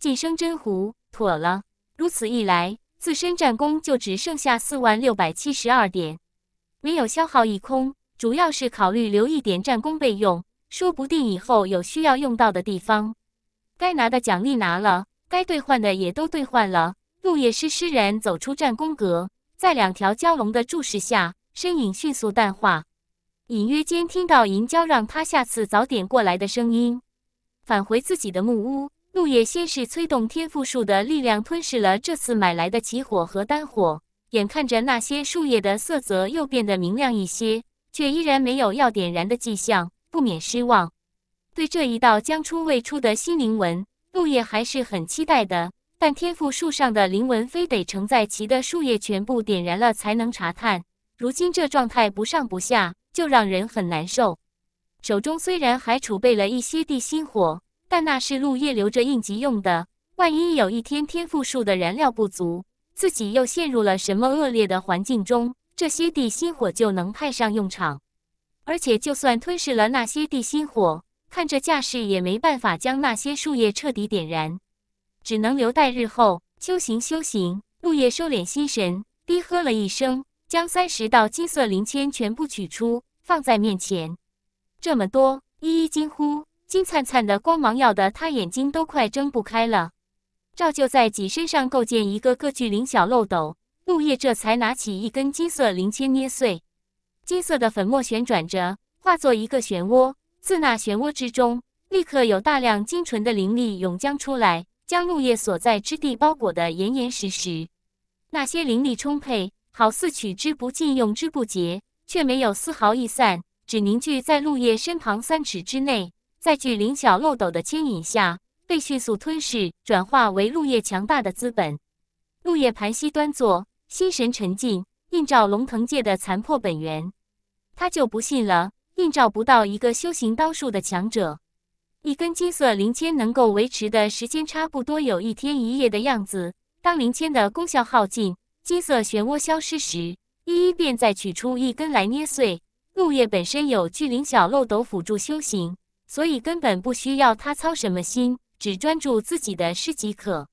晋升真狐，妥了。如此一来，自身战功就只剩下四万六百七十二点，没有消耗一空。主要是考虑留一点战功备用，说不定以后有需要用到的地方。该拿的奖励拿了，该兑换的也都兑换了。陆叶师施然走出战功阁，在两条蛟龙的注视下，身影迅速淡化。隐约间听到银蛟让他下次早点过来的声音，返回自己的木屋。陆叶先是催动天赋树的力量，吞噬了这次买来的起火和丹火。眼看着那些树叶的色泽又变得明亮一些，却依然没有要点燃的迹象，不免失望。对这一道将出未出的新灵纹，陆叶还是很期待的。但天赋树上的灵纹，非得承载其的树叶全部点燃了才能查探。如今这状态不上不下，就让人很难受。手中虽然还储备了一些地心火，但那是陆叶留着应急用的。万一有一天天赋树的燃料不足，自己又陷入了什么恶劣的环境中，这些地心火就能派上用场。而且，就算吞噬了那些地心火，看这架势，也没办法将那些树叶彻底点燃，只能留待日后修行。修行，陆叶收敛心神，低喝了一声，将三十道金色灵签全部取出，放在面前。这么多，一一惊呼，金灿灿的光芒耀得他眼睛都快睁不开了。照旧在己身上构建一个个巨灵小漏斗，陆叶这才拿起一根金色灵签，捏碎，金色的粉末旋转着，化作一个漩涡。自那漩涡之中，立刻有大量精纯的灵力涌将出来，将陆叶所在之地包裹得严严实实。那些灵力充沛，好似取之不尽、用之不竭，却没有丝毫逸散，只凝聚在陆叶身旁三尺之内。在巨灵小漏斗的牵引下，被迅速吞噬，转化为陆叶强大的资本。陆叶盘膝端坐，心神沉静，映照龙腾界的残破本源。他就不信了。映照不到一个修行刀术的强者，一根金色灵签能够维持的时间差不多有一天一夜的样子。当灵签的功效耗尽，金色漩涡消失时，依依便再取出一根来捏碎。陆叶本身有巨灵小漏斗辅助修行，所以根本不需要他操什么心，只专注自己的事即可。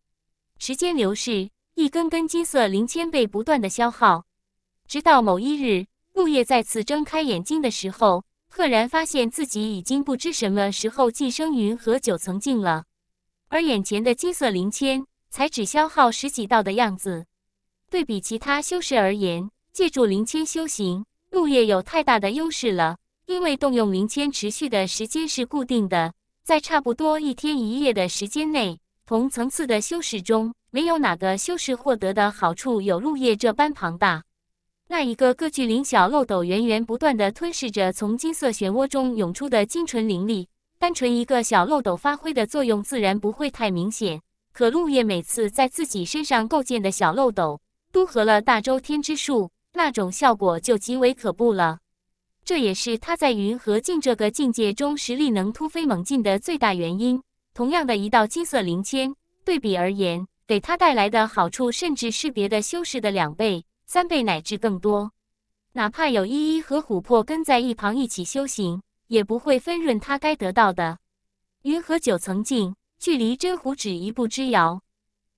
时间流逝，一根根金色灵签被不断的消耗，直到某一日，陆叶再次睁开眼睛的时候。赫然发现自己已经不知什么时候晋升云和九层境了，而眼前的金色灵签才只消耗十几道的样子。对比其他修士而言，借助灵签修行，陆叶有太大的优势了。因为动用灵签持续的时间是固定的，在差不多一天一夜的时间内，同层次的修士中，没有哪个修士获得的好处有陆夜这般庞大。那一个个巨灵小漏斗源源不断的吞噬着从金色漩涡中涌出的精纯灵力，单纯一个小漏斗发挥的作用自然不会太明显。可陆叶每次在自己身上构建的小漏斗都合了大周天之术，那种效果就极为可怖了。这也是他在云和境这个境界中实力能突飞猛进的最大原因。同样的一道金色灵签，对比而言，给他带来的好处甚至是别的修士的两倍。三倍乃至更多，哪怕有依依和琥珀跟在一旁一起修行，也不会分润他该得到的。云和九层境距离真湖只一步之遥，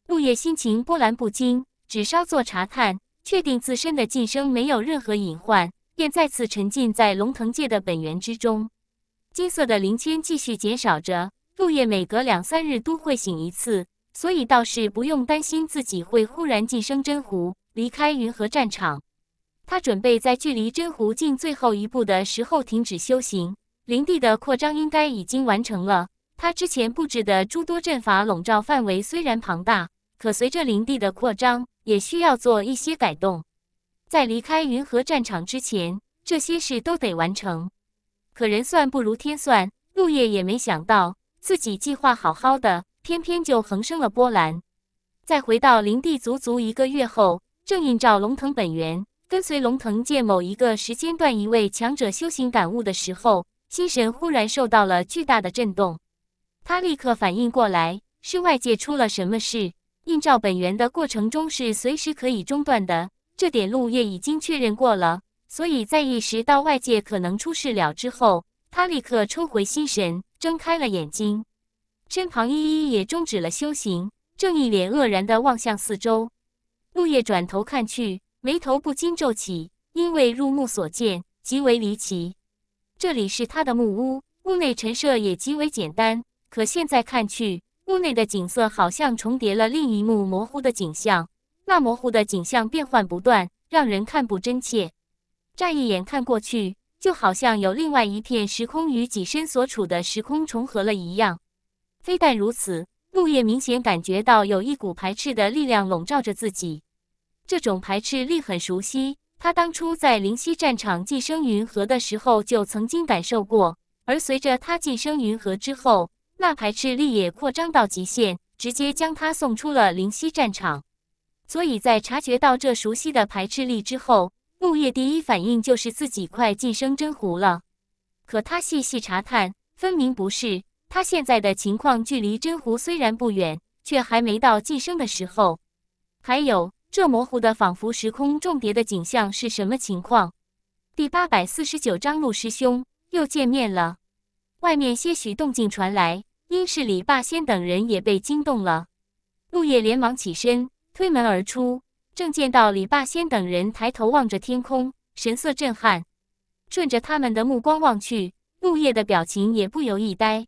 陆夜心情波澜不惊，只稍作查探，确定自身的晋升没有任何隐患，便再次沉浸在龙腾界的本源之中。金色的灵签继续减少着，陆夜每隔两三日都会醒一次，所以倒是不用担心自己会忽然晋升真湖。离开云河战场，他准备在距离真湖近最后一步的时候停止修行。林地的扩张应该已经完成了。他之前布置的诸多阵法笼罩范围虽然庞大，可随着林地的扩张，也需要做一些改动。在离开云河战场之前，这些事都得完成。可人算不如天算，陆叶也没想到自己计划好好的，偏偏就横生了波澜。在回到林地足足一个月后。正映照龙腾本源，跟随龙腾借某一个时间段一位强者修行感悟的时候，心神忽然受到了巨大的震动。他立刻反应过来，是外界出了什么事。映照本源的过程中是随时可以中断的，这点陆月已经确认过了。所以在意识到外界可能出事了之后，他立刻抽回心神，睁开了眼睛。身旁依依也终止了修行，正一脸愕然的望向四周。陆叶转头看去，眉头不禁皱起，因为入目所见极为离奇。这里是他的木屋，屋内陈设也极为简单。可现在看去，屋内的景色好像重叠了另一幕模糊的景象。那模糊的景象变幻不断，让人看不真切。乍一眼看过去，就好像有另外一片时空与己身所处的时空重合了一样。非但如此。木叶明显感觉到有一股排斥的力量笼罩着自己，这种排斥力很熟悉，他当初在灵犀战场晋升云河的时候就曾经感受过，而随着他晋升云河之后，那排斥力也扩张到极限，直接将他送出了灵犀战场。所以在察觉到这熟悉的排斥力之后，木叶第一反应就是自己快晋升真狐了，可他细细查探，分明不是。他现在的情况距离真狐虽然不远，却还没到寄生的时候。还有这模糊的，仿佛时空重叠的景象是什么情况？第八百四十九章，陆师兄又见面了。外面些许动静传来，因是李霸仙等人也被惊动了。陆叶连忙起身，推门而出，正见到李霸仙等人抬头望着天空，神色震撼。顺着他们的目光望去，陆叶的表情也不由一呆。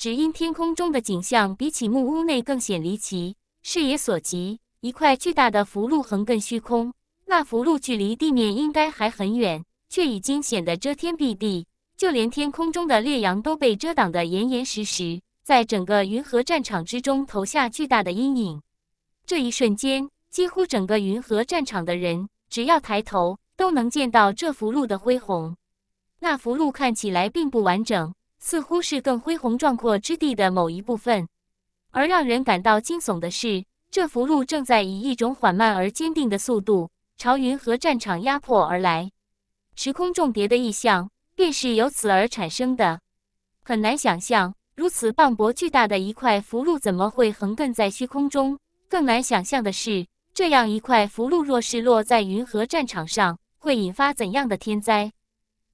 只因天空中的景象比起木屋内更显离奇。视野所及，一块巨大的符箓横亘虚空，那符箓距离地面应该还很远，却已经显得遮天蔽地，就连天空中的烈阳都被遮挡得严严实实，在整个云河战场之中投下巨大的阴影。这一瞬间，几乎整个云河战场的人只要抬头，都能见到这符箓的恢宏。那符箓看起来并不完整。似乎是更恢宏壮阔之地的某一部分，而让人感到惊悚的是，这符箓正在以一种缓慢而坚定的速度朝云河战场压迫而来。时空重叠的异象便是由此而产生的。很难想象如此磅礴巨大的一块符箓怎么会横亘在虚空中。更难想象的是，这样一块符箓若是落在云河战场上，会引发怎样的天灾？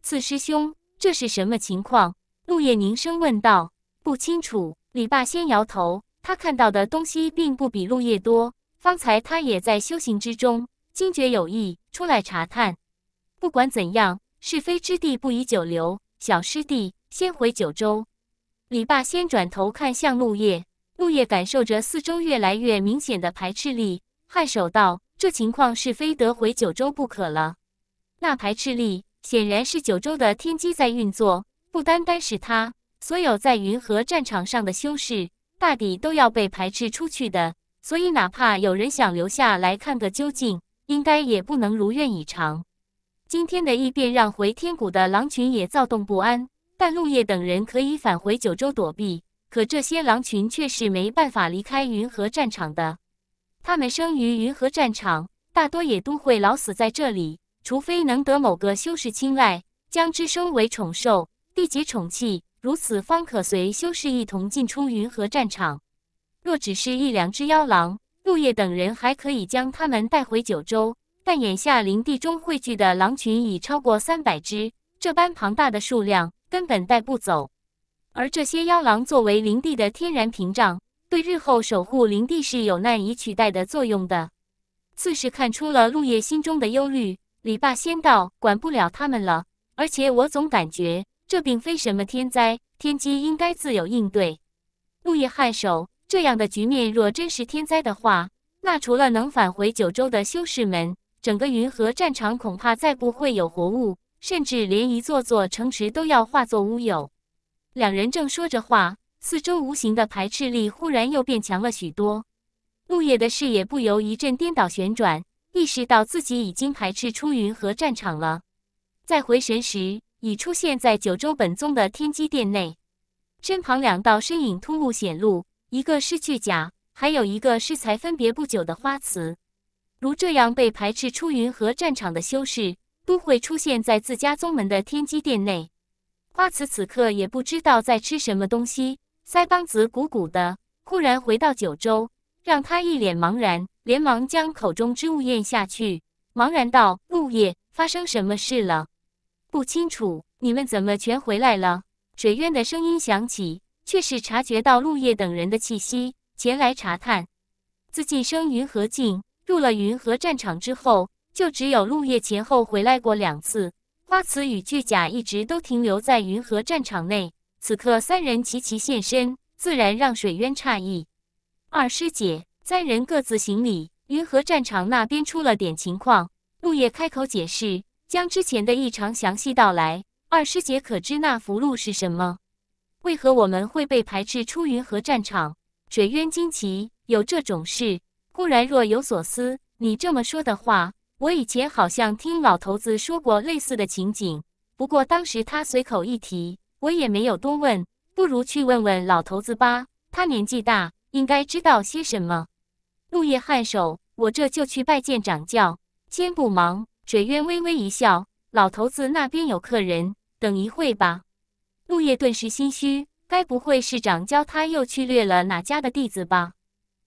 四师兄，这是什么情况？陆叶凝声问道：“不清楚。”李霸先摇头，他看到的东西并不比陆叶多。方才他也在修行之中，惊觉有异，出来查探。不管怎样，是非之地不宜久留。小师弟，先回九州。李霸先转头看向陆叶，陆叶感受着四周越来越明显的排斥力，颔首道：“这情况是非得回九州不可了。那排斥力显然是九州的天机在运作。”不单单是他，所有在云河战场上的修士，大抵都要被排斥出去的。所以，哪怕有人想留下来看个究竟，应该也不能如愿以偿。今天的异变让回天谷的狼群也躁动不安，但陆叶等人可以返回九州躲避，可这些狼群却是没办法离开云河战场的。他们生于云河战场，大多也都会老死在这里，除非能得某个修士青睐，将之收为宠兽。地级宠器，如此方可随修士一同进出云河战场。若只是一两只妖狼，陆叶等人还可以将他们带回九州。但眼下林地中汇聚的狼群已超过三百只，这般庞大的数量根本带不走。而这些妖狼作为林地的天然屏障，对日后守护林地是有难以取代的作用的。四是看出了陆叶心中的忧虑，李霸先道：“管不了他们了，而且我总感觉。”这并非什么天灾，天机应该自有应对。陆叶颔首，这样的局面若真是天灾的话，那除了能返回九州的修士们，整个云河战场恐怕再不会有活物，甚至连一座座城池都要化作乌有。两人正说着话，四周无形的排斥力忽然又变强了许多，陆叶的视野不由一阵颠倒旋转，意识到自己已经排斥出云河战场了。再回神时。已出现在九州本宗的天机殿内，身旁两道身影突兀显露，一个是巨甲，还有一个是才分别不久的花慈。如这样被排斥出云和战场的修士，都会出现在自家宗门的天机殿内。花慈此刻也不知道在吃什么东西，腮帮子鼓鼓的。忽然回到九州，让他一脸茫然，连忙将口中之物咽下去，茫然道：“陆爷，发生什么事了？”不清楚你们怎么全回来了？水渊的声音响起，却是察觉到陆叶等人的气息，前来查探。自晋升云河境，入了云河战场之后，就只有陆叶前后回来过两次。花瓷与巨甲一直都停留在云河战场内。此刻三人齐齐现身，自然让水渊诧异。二师姐三人各自行礼。云河战场那边出了点情况，陆叶开口解释。将之前的异常详细道来。二师姐可知那符箓是什么？为何我们会被排斥出云河战场？水渊惊奇有这种事，忽然若有所思。你这么说的话，我以前好像听老头子说过类似的情景，不过当时他随口一提，我也没有多问。不如去问问老头子吧，他年纪大，应该知道些什么。陆夜颔首，我这就去拜见掌教。先不忙。水渊微微一笑，老头子那边有客人，等一会吧。陆叶顿时心虚，该不会是掌教他又去掠了哪家的弟子吧？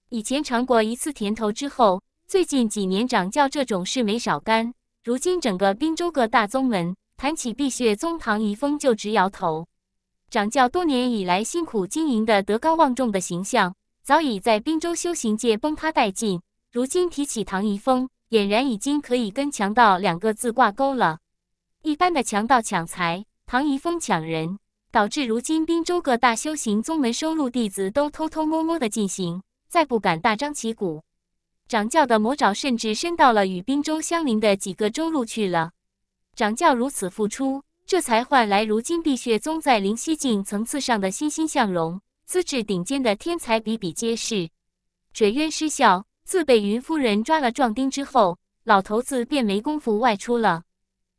以前尝过一次甜头之后，最近几年掌教这种事没少干。如今整个滨州各大宗门谈起碧血宗唐遗风就直摇头，掌教多年以来辛苦经营的德高望重的形象早已在滨州修行界崩塌殆尽。如今提起唐遗风。俨然已经可以跟强盗两个字挂钩了。一般的强盗抢财，唐一峰抢人，导致如今滨州各大修行宗门收录弟子都偷偷摸摸的进行，再不敢大张旗鼓。掌教的魔爪甚至伸到了与滨州相邻的几个州路去了。掌教如此付出，这才换来如今碧血宗在灵犀境层次上的欣欣向荣，资质顶尖的天才比比皆是。水渊失效，自被云夫人抓了壮丁之后，老头子便没工夫外出了。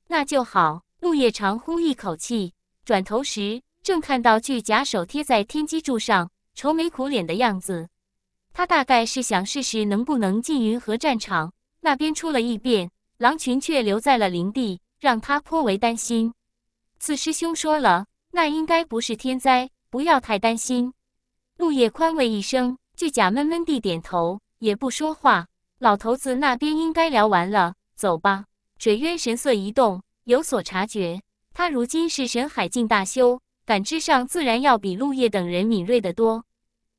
那就好。陆夜长呼一口气，转头时正看到巨甲手贴在天机柱上，愁眉苦脸的样子。他大概是想试试能不能进云河战场那边出了异变，狼群却留在了林地，让他颇为担心。四师兄说了，那应该不是天灾，不要太担心。陆夜宽慰一声，巨甲闷闷地点头。也不说话，老头子那边应该聊完了，走吧。水渊神色一动，有所察觉。他如今是神海境大修，感知上自然要比陆叶等人敏锐得多。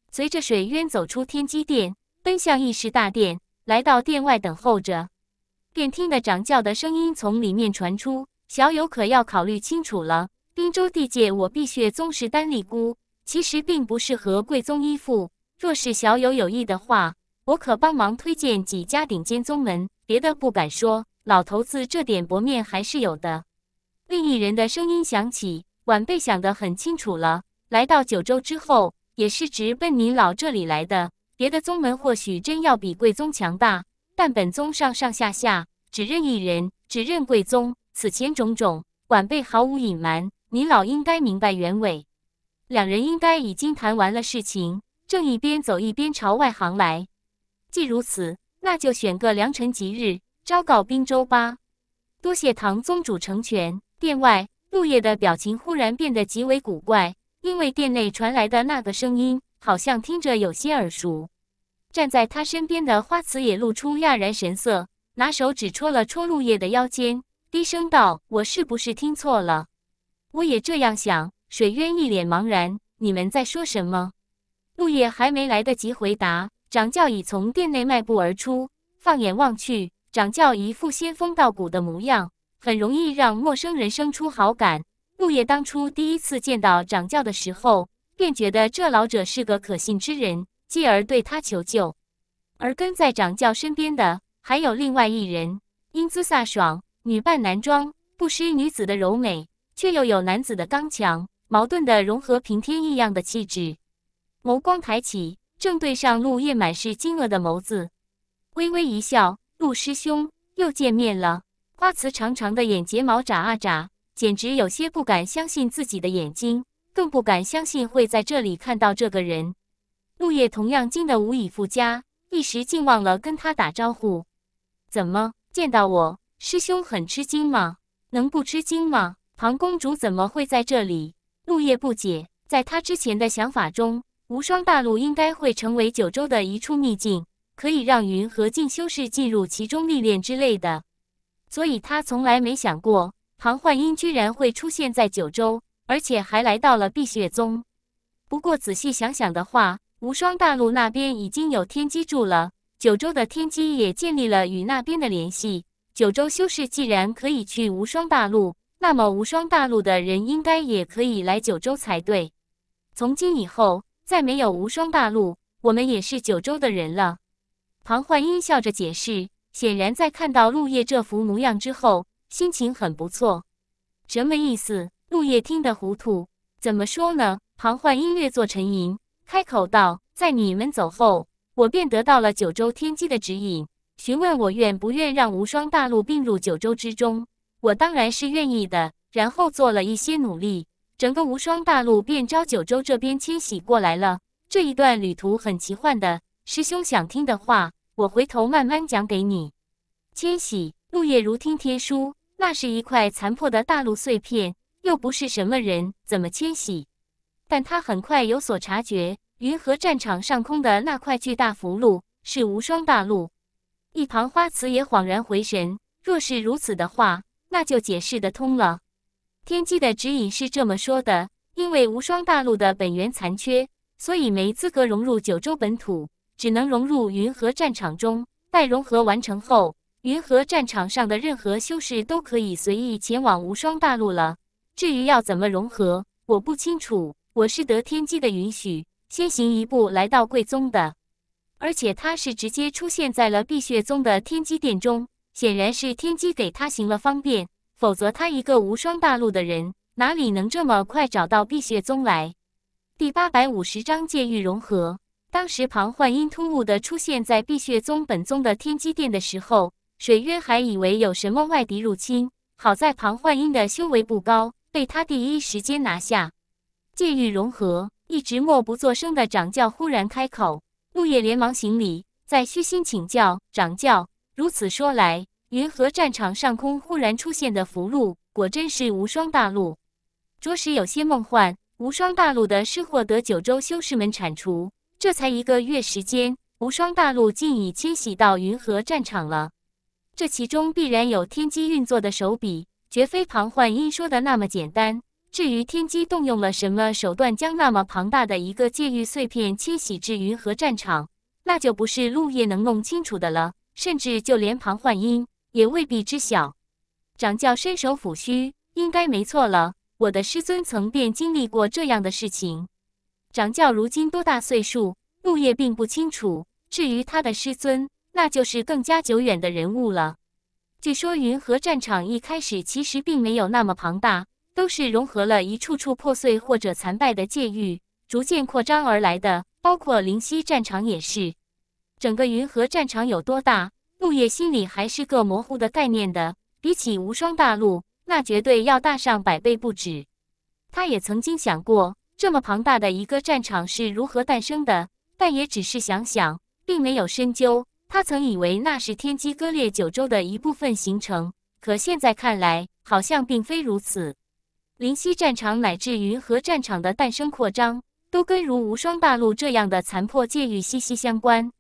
随着水渊走出天机殿，奔向议事大殿，来到殿外等候着，便听得掌教的声音从里面传出：“小友可要考虑清楚了，冰州地界我碧血宗是单力孤，其实并不适合贵宗依附。若是小友有意的话。”我可帮忙推荐几家顶尖宗门，别的不敢说，老头子这点薄面还是有的。另一人的声音响起：“晚辈想得很清楚了，来到九州之后也是直奔您老这里来的。别的宗门或许真要比贵宗强大，但本宗上上下下只认一人，只认贵宗。此前种种，晚辈毫无隐瞒，您老应该明白原委。”两人应该已经谈完了事情，正一边走一边朝外行来。既如此，那就选个良辰吉日，昭告滨州吧。多谢唐宗主成全。殿外，陆叶的表情忽然变得极为古怪，因为殿内传来的那个声音，好像听着有些耳熟。站在他身边的花瓷也露出讶然神色，拿手指戳了戳陆叶的腰间，低声道：“我是不是听错了？”我也这样想。水渊一脸茫然：“你们在说什么？”陆叶还没来得及回答。掌教已从殿内迈步而出，放眼望去，掌教一副仙风道骨的模样，很容易让陌生人生出好感。木叶当初第一次见到掌教的时候，便觉得这老者是个可信之人，继而对他求救。而跟在掌教身边的还有另外一人，英姿飒爽，女扮男装，不失女子的柔美，却又有男子的刚强，矛盾的融合平添异样的气质。眸光抬起。正对上陆叶满是惊愕的眸子，微微一笑：“陆师兄，又见面了。”花瓷长长的眼睫毛眨啊眨，简直有些不敢相信自己的眼睛，更不敢相信会在这里看到这个人。陆叶同样惊得无以复加，一时竟忘了跟他打招呼。“怎么见到我师兄很吃惊吗？能不吃惊吗？”庞公主怎么会在这里？陆叶不解，在他之前的想法中。无双大陆应该会成为九州的一处秘境，可以让云和镜修士进入其中历练之类的。所以他从来没想过唐焕英居然会出现在九州，而且还来到了碧血宗。不过仔细想想的话，无双大陆那边已经有天机住了，九州的天机也建立了与那边的联系。九州修士既然可以去无双大陆，那么无双大陆的人应该也可以来九州才对。从今以后。再没有无双大陆，我们也是九州的人了。”庞焕英笑着解释，显然在看到陆叶这副模样之后，心情很不错。什么意思？陆叶听得糊涂。怎么说呢？庞焕英略作沉吟，开口道：“在你们走后，我便得到了九州天机的指引，询问我愿不愿让无双大陆并入九州之中。我当然是愿意的，然后做了一些努力。”整个无双大陆便朝九州这边迁徙过来了。这一段旅途很奇幻的，师兄想听的话，我回头慢慢讲给你。迁徙，陆夜如听天书，那是一块残破的大陆碎片，又不是什么人，怎么迁徙？但他很快有所察觉，云河战场上空的那块巨大符箓是无双大陆。一旁花慈也恍然回神，若是如此的话，那就解释得通了。天机的指引是这么说的：因为无双大陆的本源残缺，所以没资格融入九州本土，只能融入云河战场中。待融合完成后，云河战场上的任何修士都可以随意前往无双大陆了。至于要怎么融合，我不清楚。我是得天机的允许，先行一步来到贵宗的，而且他是直接出现在了碧血宗的天机殿中，显然是天机给他行了方便。否则，他一个无双大陆的人，哪里能这么快找到碧血宗来？第八百五十章界域融合。当时庞焕英突兀的出现在碧血宗本宗的天机殿的时候，水渊还以为有什么外敌入侵。好在庞焕英的修为不高，被他第一时间拿下。界域融合，一直默不作声的掌教忽然开口，木叶连忙行礼，再虚心请教掌教。如此说来。云河战场上空忽然出现的福禄，果真是无双大陆，着实有些梦幻。无双大陆的失获得九州修士们铲除，这才一个月时间，无双大陆竟已迁徙到云河战场了。这其中必然有天机运作的手笔，绝非庞焕音说的那么简单。至于天机动用了什么手段，将那么庞大的一个界域碎片迁徙至云河战场，那就不是陆叶能弄清楚的了，甚至就连庞焕音。也未必知晓。掌教伸手抚须，应该没错了。我的师尊曾便经历过这样的事情。掌教如今多大岁数，陆叶并不清楚。至于他的师尊，那就是更加久远的人物了。据说云河战场一开始其实并没有那么庞大，都是融合了一处处破碎或者残败的界域，逐渐扩张而来的。包括灵溪战场也是。整个云河战场有多大？木叶心里还是个模糊的概念的，比起无双大陆，那绝对要大上百倍不止。他也曾经想过，这么庞大的一个战场是如何诞生的，但也只是想想，并没有深究。他曾以为那是天机割裂九州的一部分形成，可现在看来，好像并非如此。灵犀战场乃至于和战场的诞生扩张，都跟如无双大陆这样的残破界域息息相关。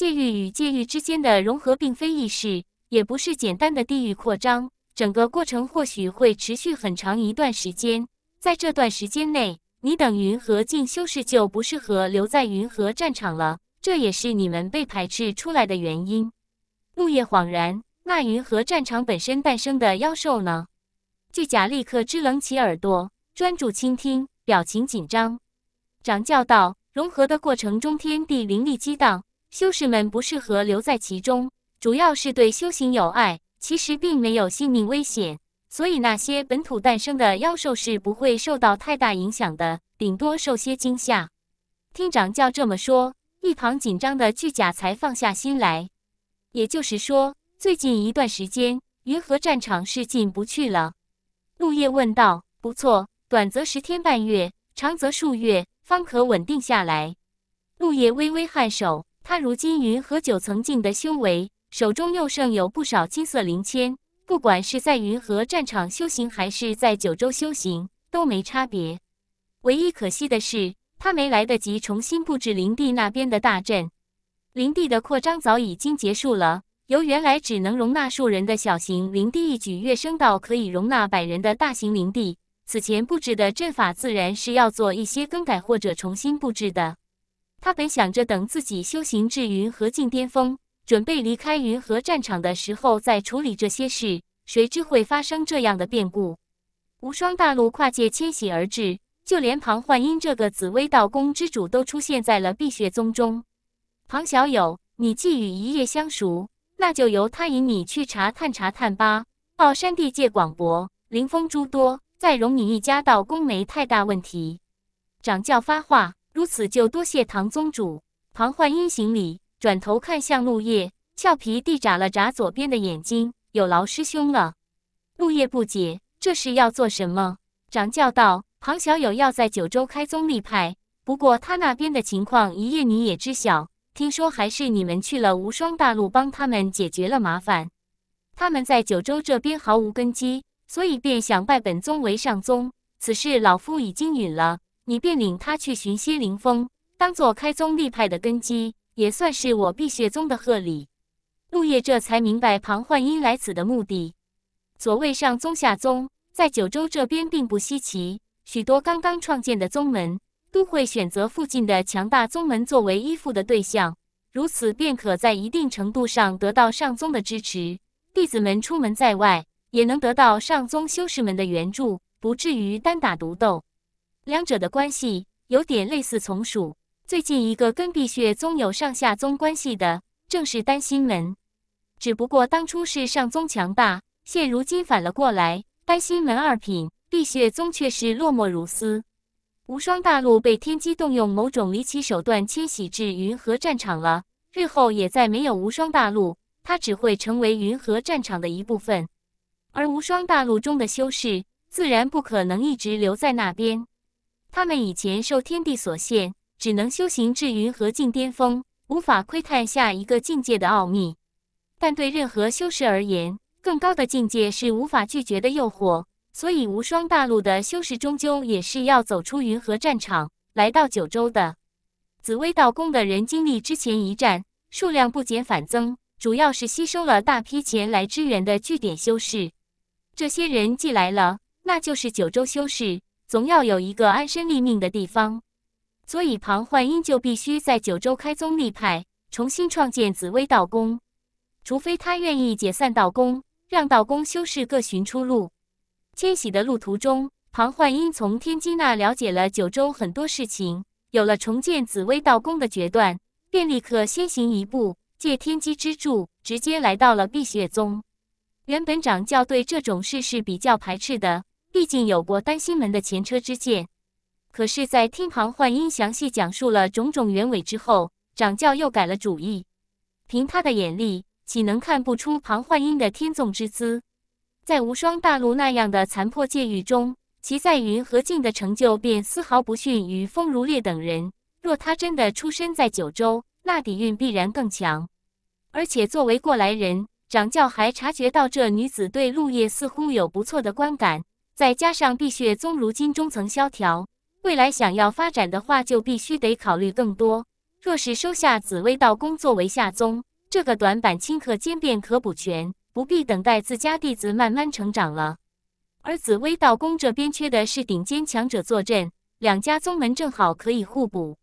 界域与界域之间的融合并非易事，也不是简单的地域扩张。整个过程或许会持续很长一段时间。在这段时间内，你等云和境修士就不适合留在云和战场了。这也是你们被排斥出来的原因。木叶恍然，那云和战场本身诞生的妖兽呢？巨甲立刻支棱起耳朵，专注倾听，表情紧张。掌教道，融合的过程中，天地灵力激荡。修士们不适合留在其中，主要是对修行有碍。其实并没有性命危险，所以那些本土诞生的妖兽是不会受到太大影响的，顶多受些惊吓。听长教这么说，一旁紧张的巨甲才放下心来。也就是说，最近一段时间，云河战场是进不去了。陆叶问道：“不错，短则十天半月，长则数月，方可稳定下来。”陆叶微微颔首。他如今云和九层境的修为，手中又剩有不少金色灵签。不管是在云和战场修行，还是在九州修行，都没差别。唯一可惜的是，他没来得及重新布置灵地那边的大阵。灵地的扩张早已经结束了，由原来只能容纳数人的小型灵地，一举跃升到可以容纳百人的大型灵地。此前布置的阵法，自然是要做一些更改或者重新布置的。他本想着等自己修行至云和境巅峰，准备离开云和战场的时候再处理这些事，谁知会发生这样的变故。无双大陆跨界迁徙而至，就连庞焕英这个紫薇道宫之主都出现在了碧血宗中。庞小友，你既与一叶相熟，那就由他引你去查探查探吧。傲山地界广博，灵峰诸多，再容你一家道宫没太大问题。掌教发话。如此，就多谢唐宗主。庞焕英行礼，转头看向陆叶，俏皮地眨了眨左边的眼睛：“有劳师兄了。”陆叶不解，这是要做什么？掌教道：“庞小友要在九州开宗立派，不过他那边的情况，一叶你也知晓。听说还是你们去了无双大陆，帮他们解决了麻烦。他们在九州这边毫无根基，所以便想拜本宗为上宗。此事老夫已经允了。”你便领他去寻仙灵峰，当做开宗立派的根基，也算是我碧血宗的贺礼。陆叶这才明白庞焕英来此的目的。所谓上宗下宗在九州这边并不稀奇，许多刚刚创建的宗门都会选择附近的强大宗门作为依附的对象，如此便可在一定程度上得到上宗的支持，弟子们出门在外也能得到上宗修士们的援助，不至于单打独斗。两者的关系有点类似从属。最近一个跟碧血宗有上下宗关系的，正是丹心门。只不过当初是上宗强大，现如今反了过来，丹心门二品，碧血宗却是落寞如斯。无双大陆被天机动用某种离奇手段迁徙至云河战场了，日后也再没有无双大陆，它只会成为云河战场的一部分。而无双大陆中的修士，自然不可能一直留在那边。他们以前受天地所限，只能修行至云河境巅峰，无法窥探下一个境界的奥秘。但对任何修士而言，更高的境界是无法拒绝的诱惑。所以，无双大陆的修士终究也是要走出云河战场，来到九州的。紫薇道宫的人经历之前一战，数量不减反增，主要是吸收了大批前来支援的据点修士。这些人既来了，那就是九州修士。总要有一个安身立命的地方，所以庞焕英就必须在九州开宗立派，重新创建紫薇道宫。除非他愿意解散道宫，让道宫修士各寻出路。迁徙的路途中，庞焕英从天机那了解了九州很多事情，有了重建紫薇道宫的决断，便立刻先行一步，借天机之助，直接来到了碧血宗。原本掌教对这种事是比较排斥的。毕竟有过丹心门的前车之鉴，可是，在听庞焕英详细讲述了种种原委之后，掌教又改了主意。凭他的眼力，岂能看不出庞焕英的天纵之姿？在无双大陆那样的残破界域中，其在云和镜的成就便丝毫不逊于风如烈等人。若他真的出身在九州，那底蕴必然更强。而且，作为过来人，掌教还察觉到这女子对陆叶似乎有不错的观感。再加上碧血宗如今中层萧条，未来想要发展的话，就必须得考虑更多。若是收下紫薇道宫作为下宗，这个短板顷刻间便可补全，不必等待自家弟子慢慢成长了。而紫薇道宫这边缺的是顶尖强者坐镇，两家宗门正好可以互补。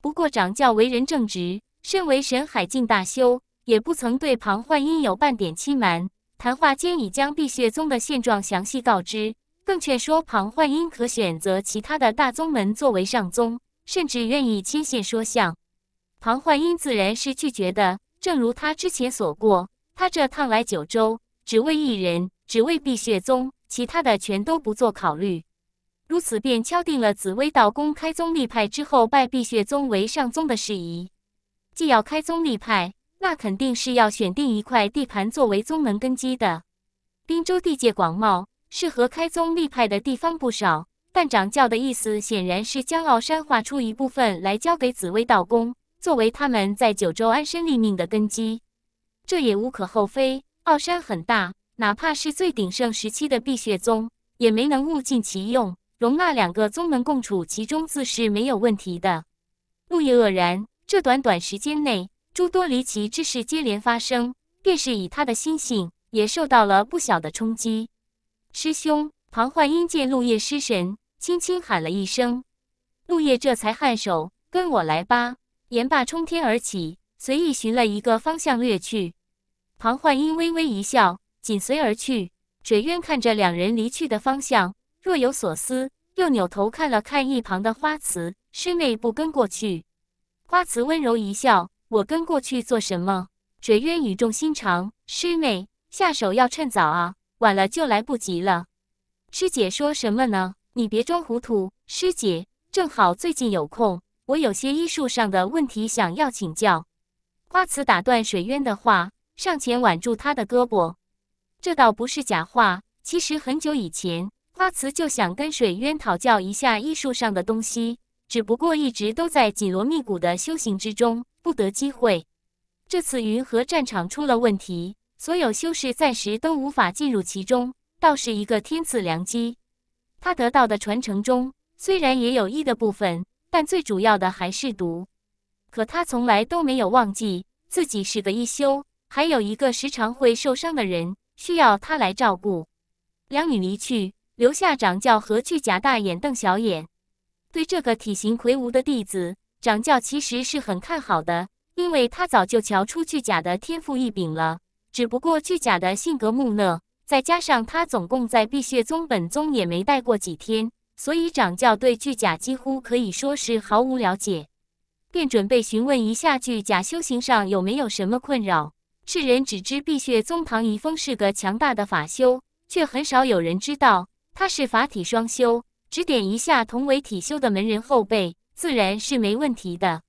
不过掌教为人正直，身为神海境大修，也不曾对庞焕英有半点欺瞒，谈话间已将碧血宗的现状详细告知。更劝说庞焕英可选择其他的大宗门作为上宗，甚至愿意牵线说相。庞焕英自然是拒绝的。正如他之前所过，他这趟来九州只为一人，只为碧血宗，其他的全都不做考虑。如此便敲定了紫薇道公开宗立派之后拜碧血宗为上宗的事宜。既要开宗立派，那肯定是要选定一块地盘作为宗门根基的。滨州地界广袤。适合开宗立派的地方不少，但掌教的意思显然是将傲山划出一部分来交给紫薇道宫，作为他们在九州安身立命的根基。这也无可厚非。傲山很大，哪怕是最鼎盛时期的碧血宗也没能物尽其用，容纳两个宗门共处其中自是没有问题的。陆叶愕然，这短短时间内诸多离奇之事接连发生，便是以他的心性也受到了不小的冲击。师兄庞焕英见陆叶失神，轻轻喊了一声，陆叶这才颔首，跟我来吧。言罢冲天而起，随意寻了一个方向掠去。庞焕英微微一笑，紧随而去。水渊看着两人离去的方向，若有所思，又扭头看了看一旁的花瓷师妹，不跟过去。花瓷温柔一笑，我跟过去做什么？水渊语重心长，师妹下手要趁早啊。晚了就来不及了。师姐说什么呢？你别装糊涂。师姐正好最近有空，我有些医术上的问题想要请教。花慈打断水渊的话，上前挽住他的胳膊。这倒不是假话，其实很久以前，花慈就想跟水渊讨教一下医术上的东西，只不过一直都在紧锣密鼓的修行之中，不得机会。这次云河战场出了问题。所有修士暂时都无法进入其中，倒是一个天赐良机。他得到的传承中虽然也有医的部分，但最主要的还是毒。可他从来都没有忘记自己是个一修，还有一个时常会受伤的人需要他来照顾。两女离去，留下掌教和巨甲大眼瞪小眼。对这个体型魁梧的弟子，掌教其实是很看好的，因为他早就瞧出巨甲的天赋异禀了。只不过巨甲的性格木讷，再加上他总共在碧血宗本宗也没待过几天，所以掌教对巨甲几乎可以说是毫无了解，便准备询问一下巨甲修行上有没有什么困扰。世人只知碧血宗唐一风是个强大的法修，却很少有人知道他是法体双修。指点一下同为体修的门人后辈，自然是没问题的。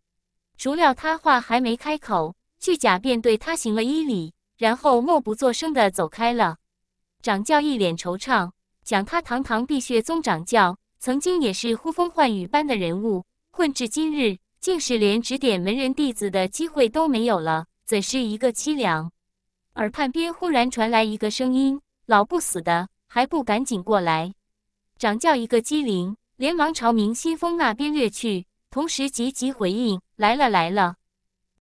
孰料他话还没开口，巨甲便对他行了一礼。然后默不作声地走开了。掌教一脸惆怅，讲他堂堂碧血宗掌教，曾经也是呼风唤雨般的人物，混至今日，竟是连指点门人弟子的机会都没有了，怎是一个凄凉！耳畔边忽然传来一个声音：“老不死的，还不赶紧过来！”掌教一个机灵，连忙朝明心峰那边掠去，同时急急回应：“来了，来了。”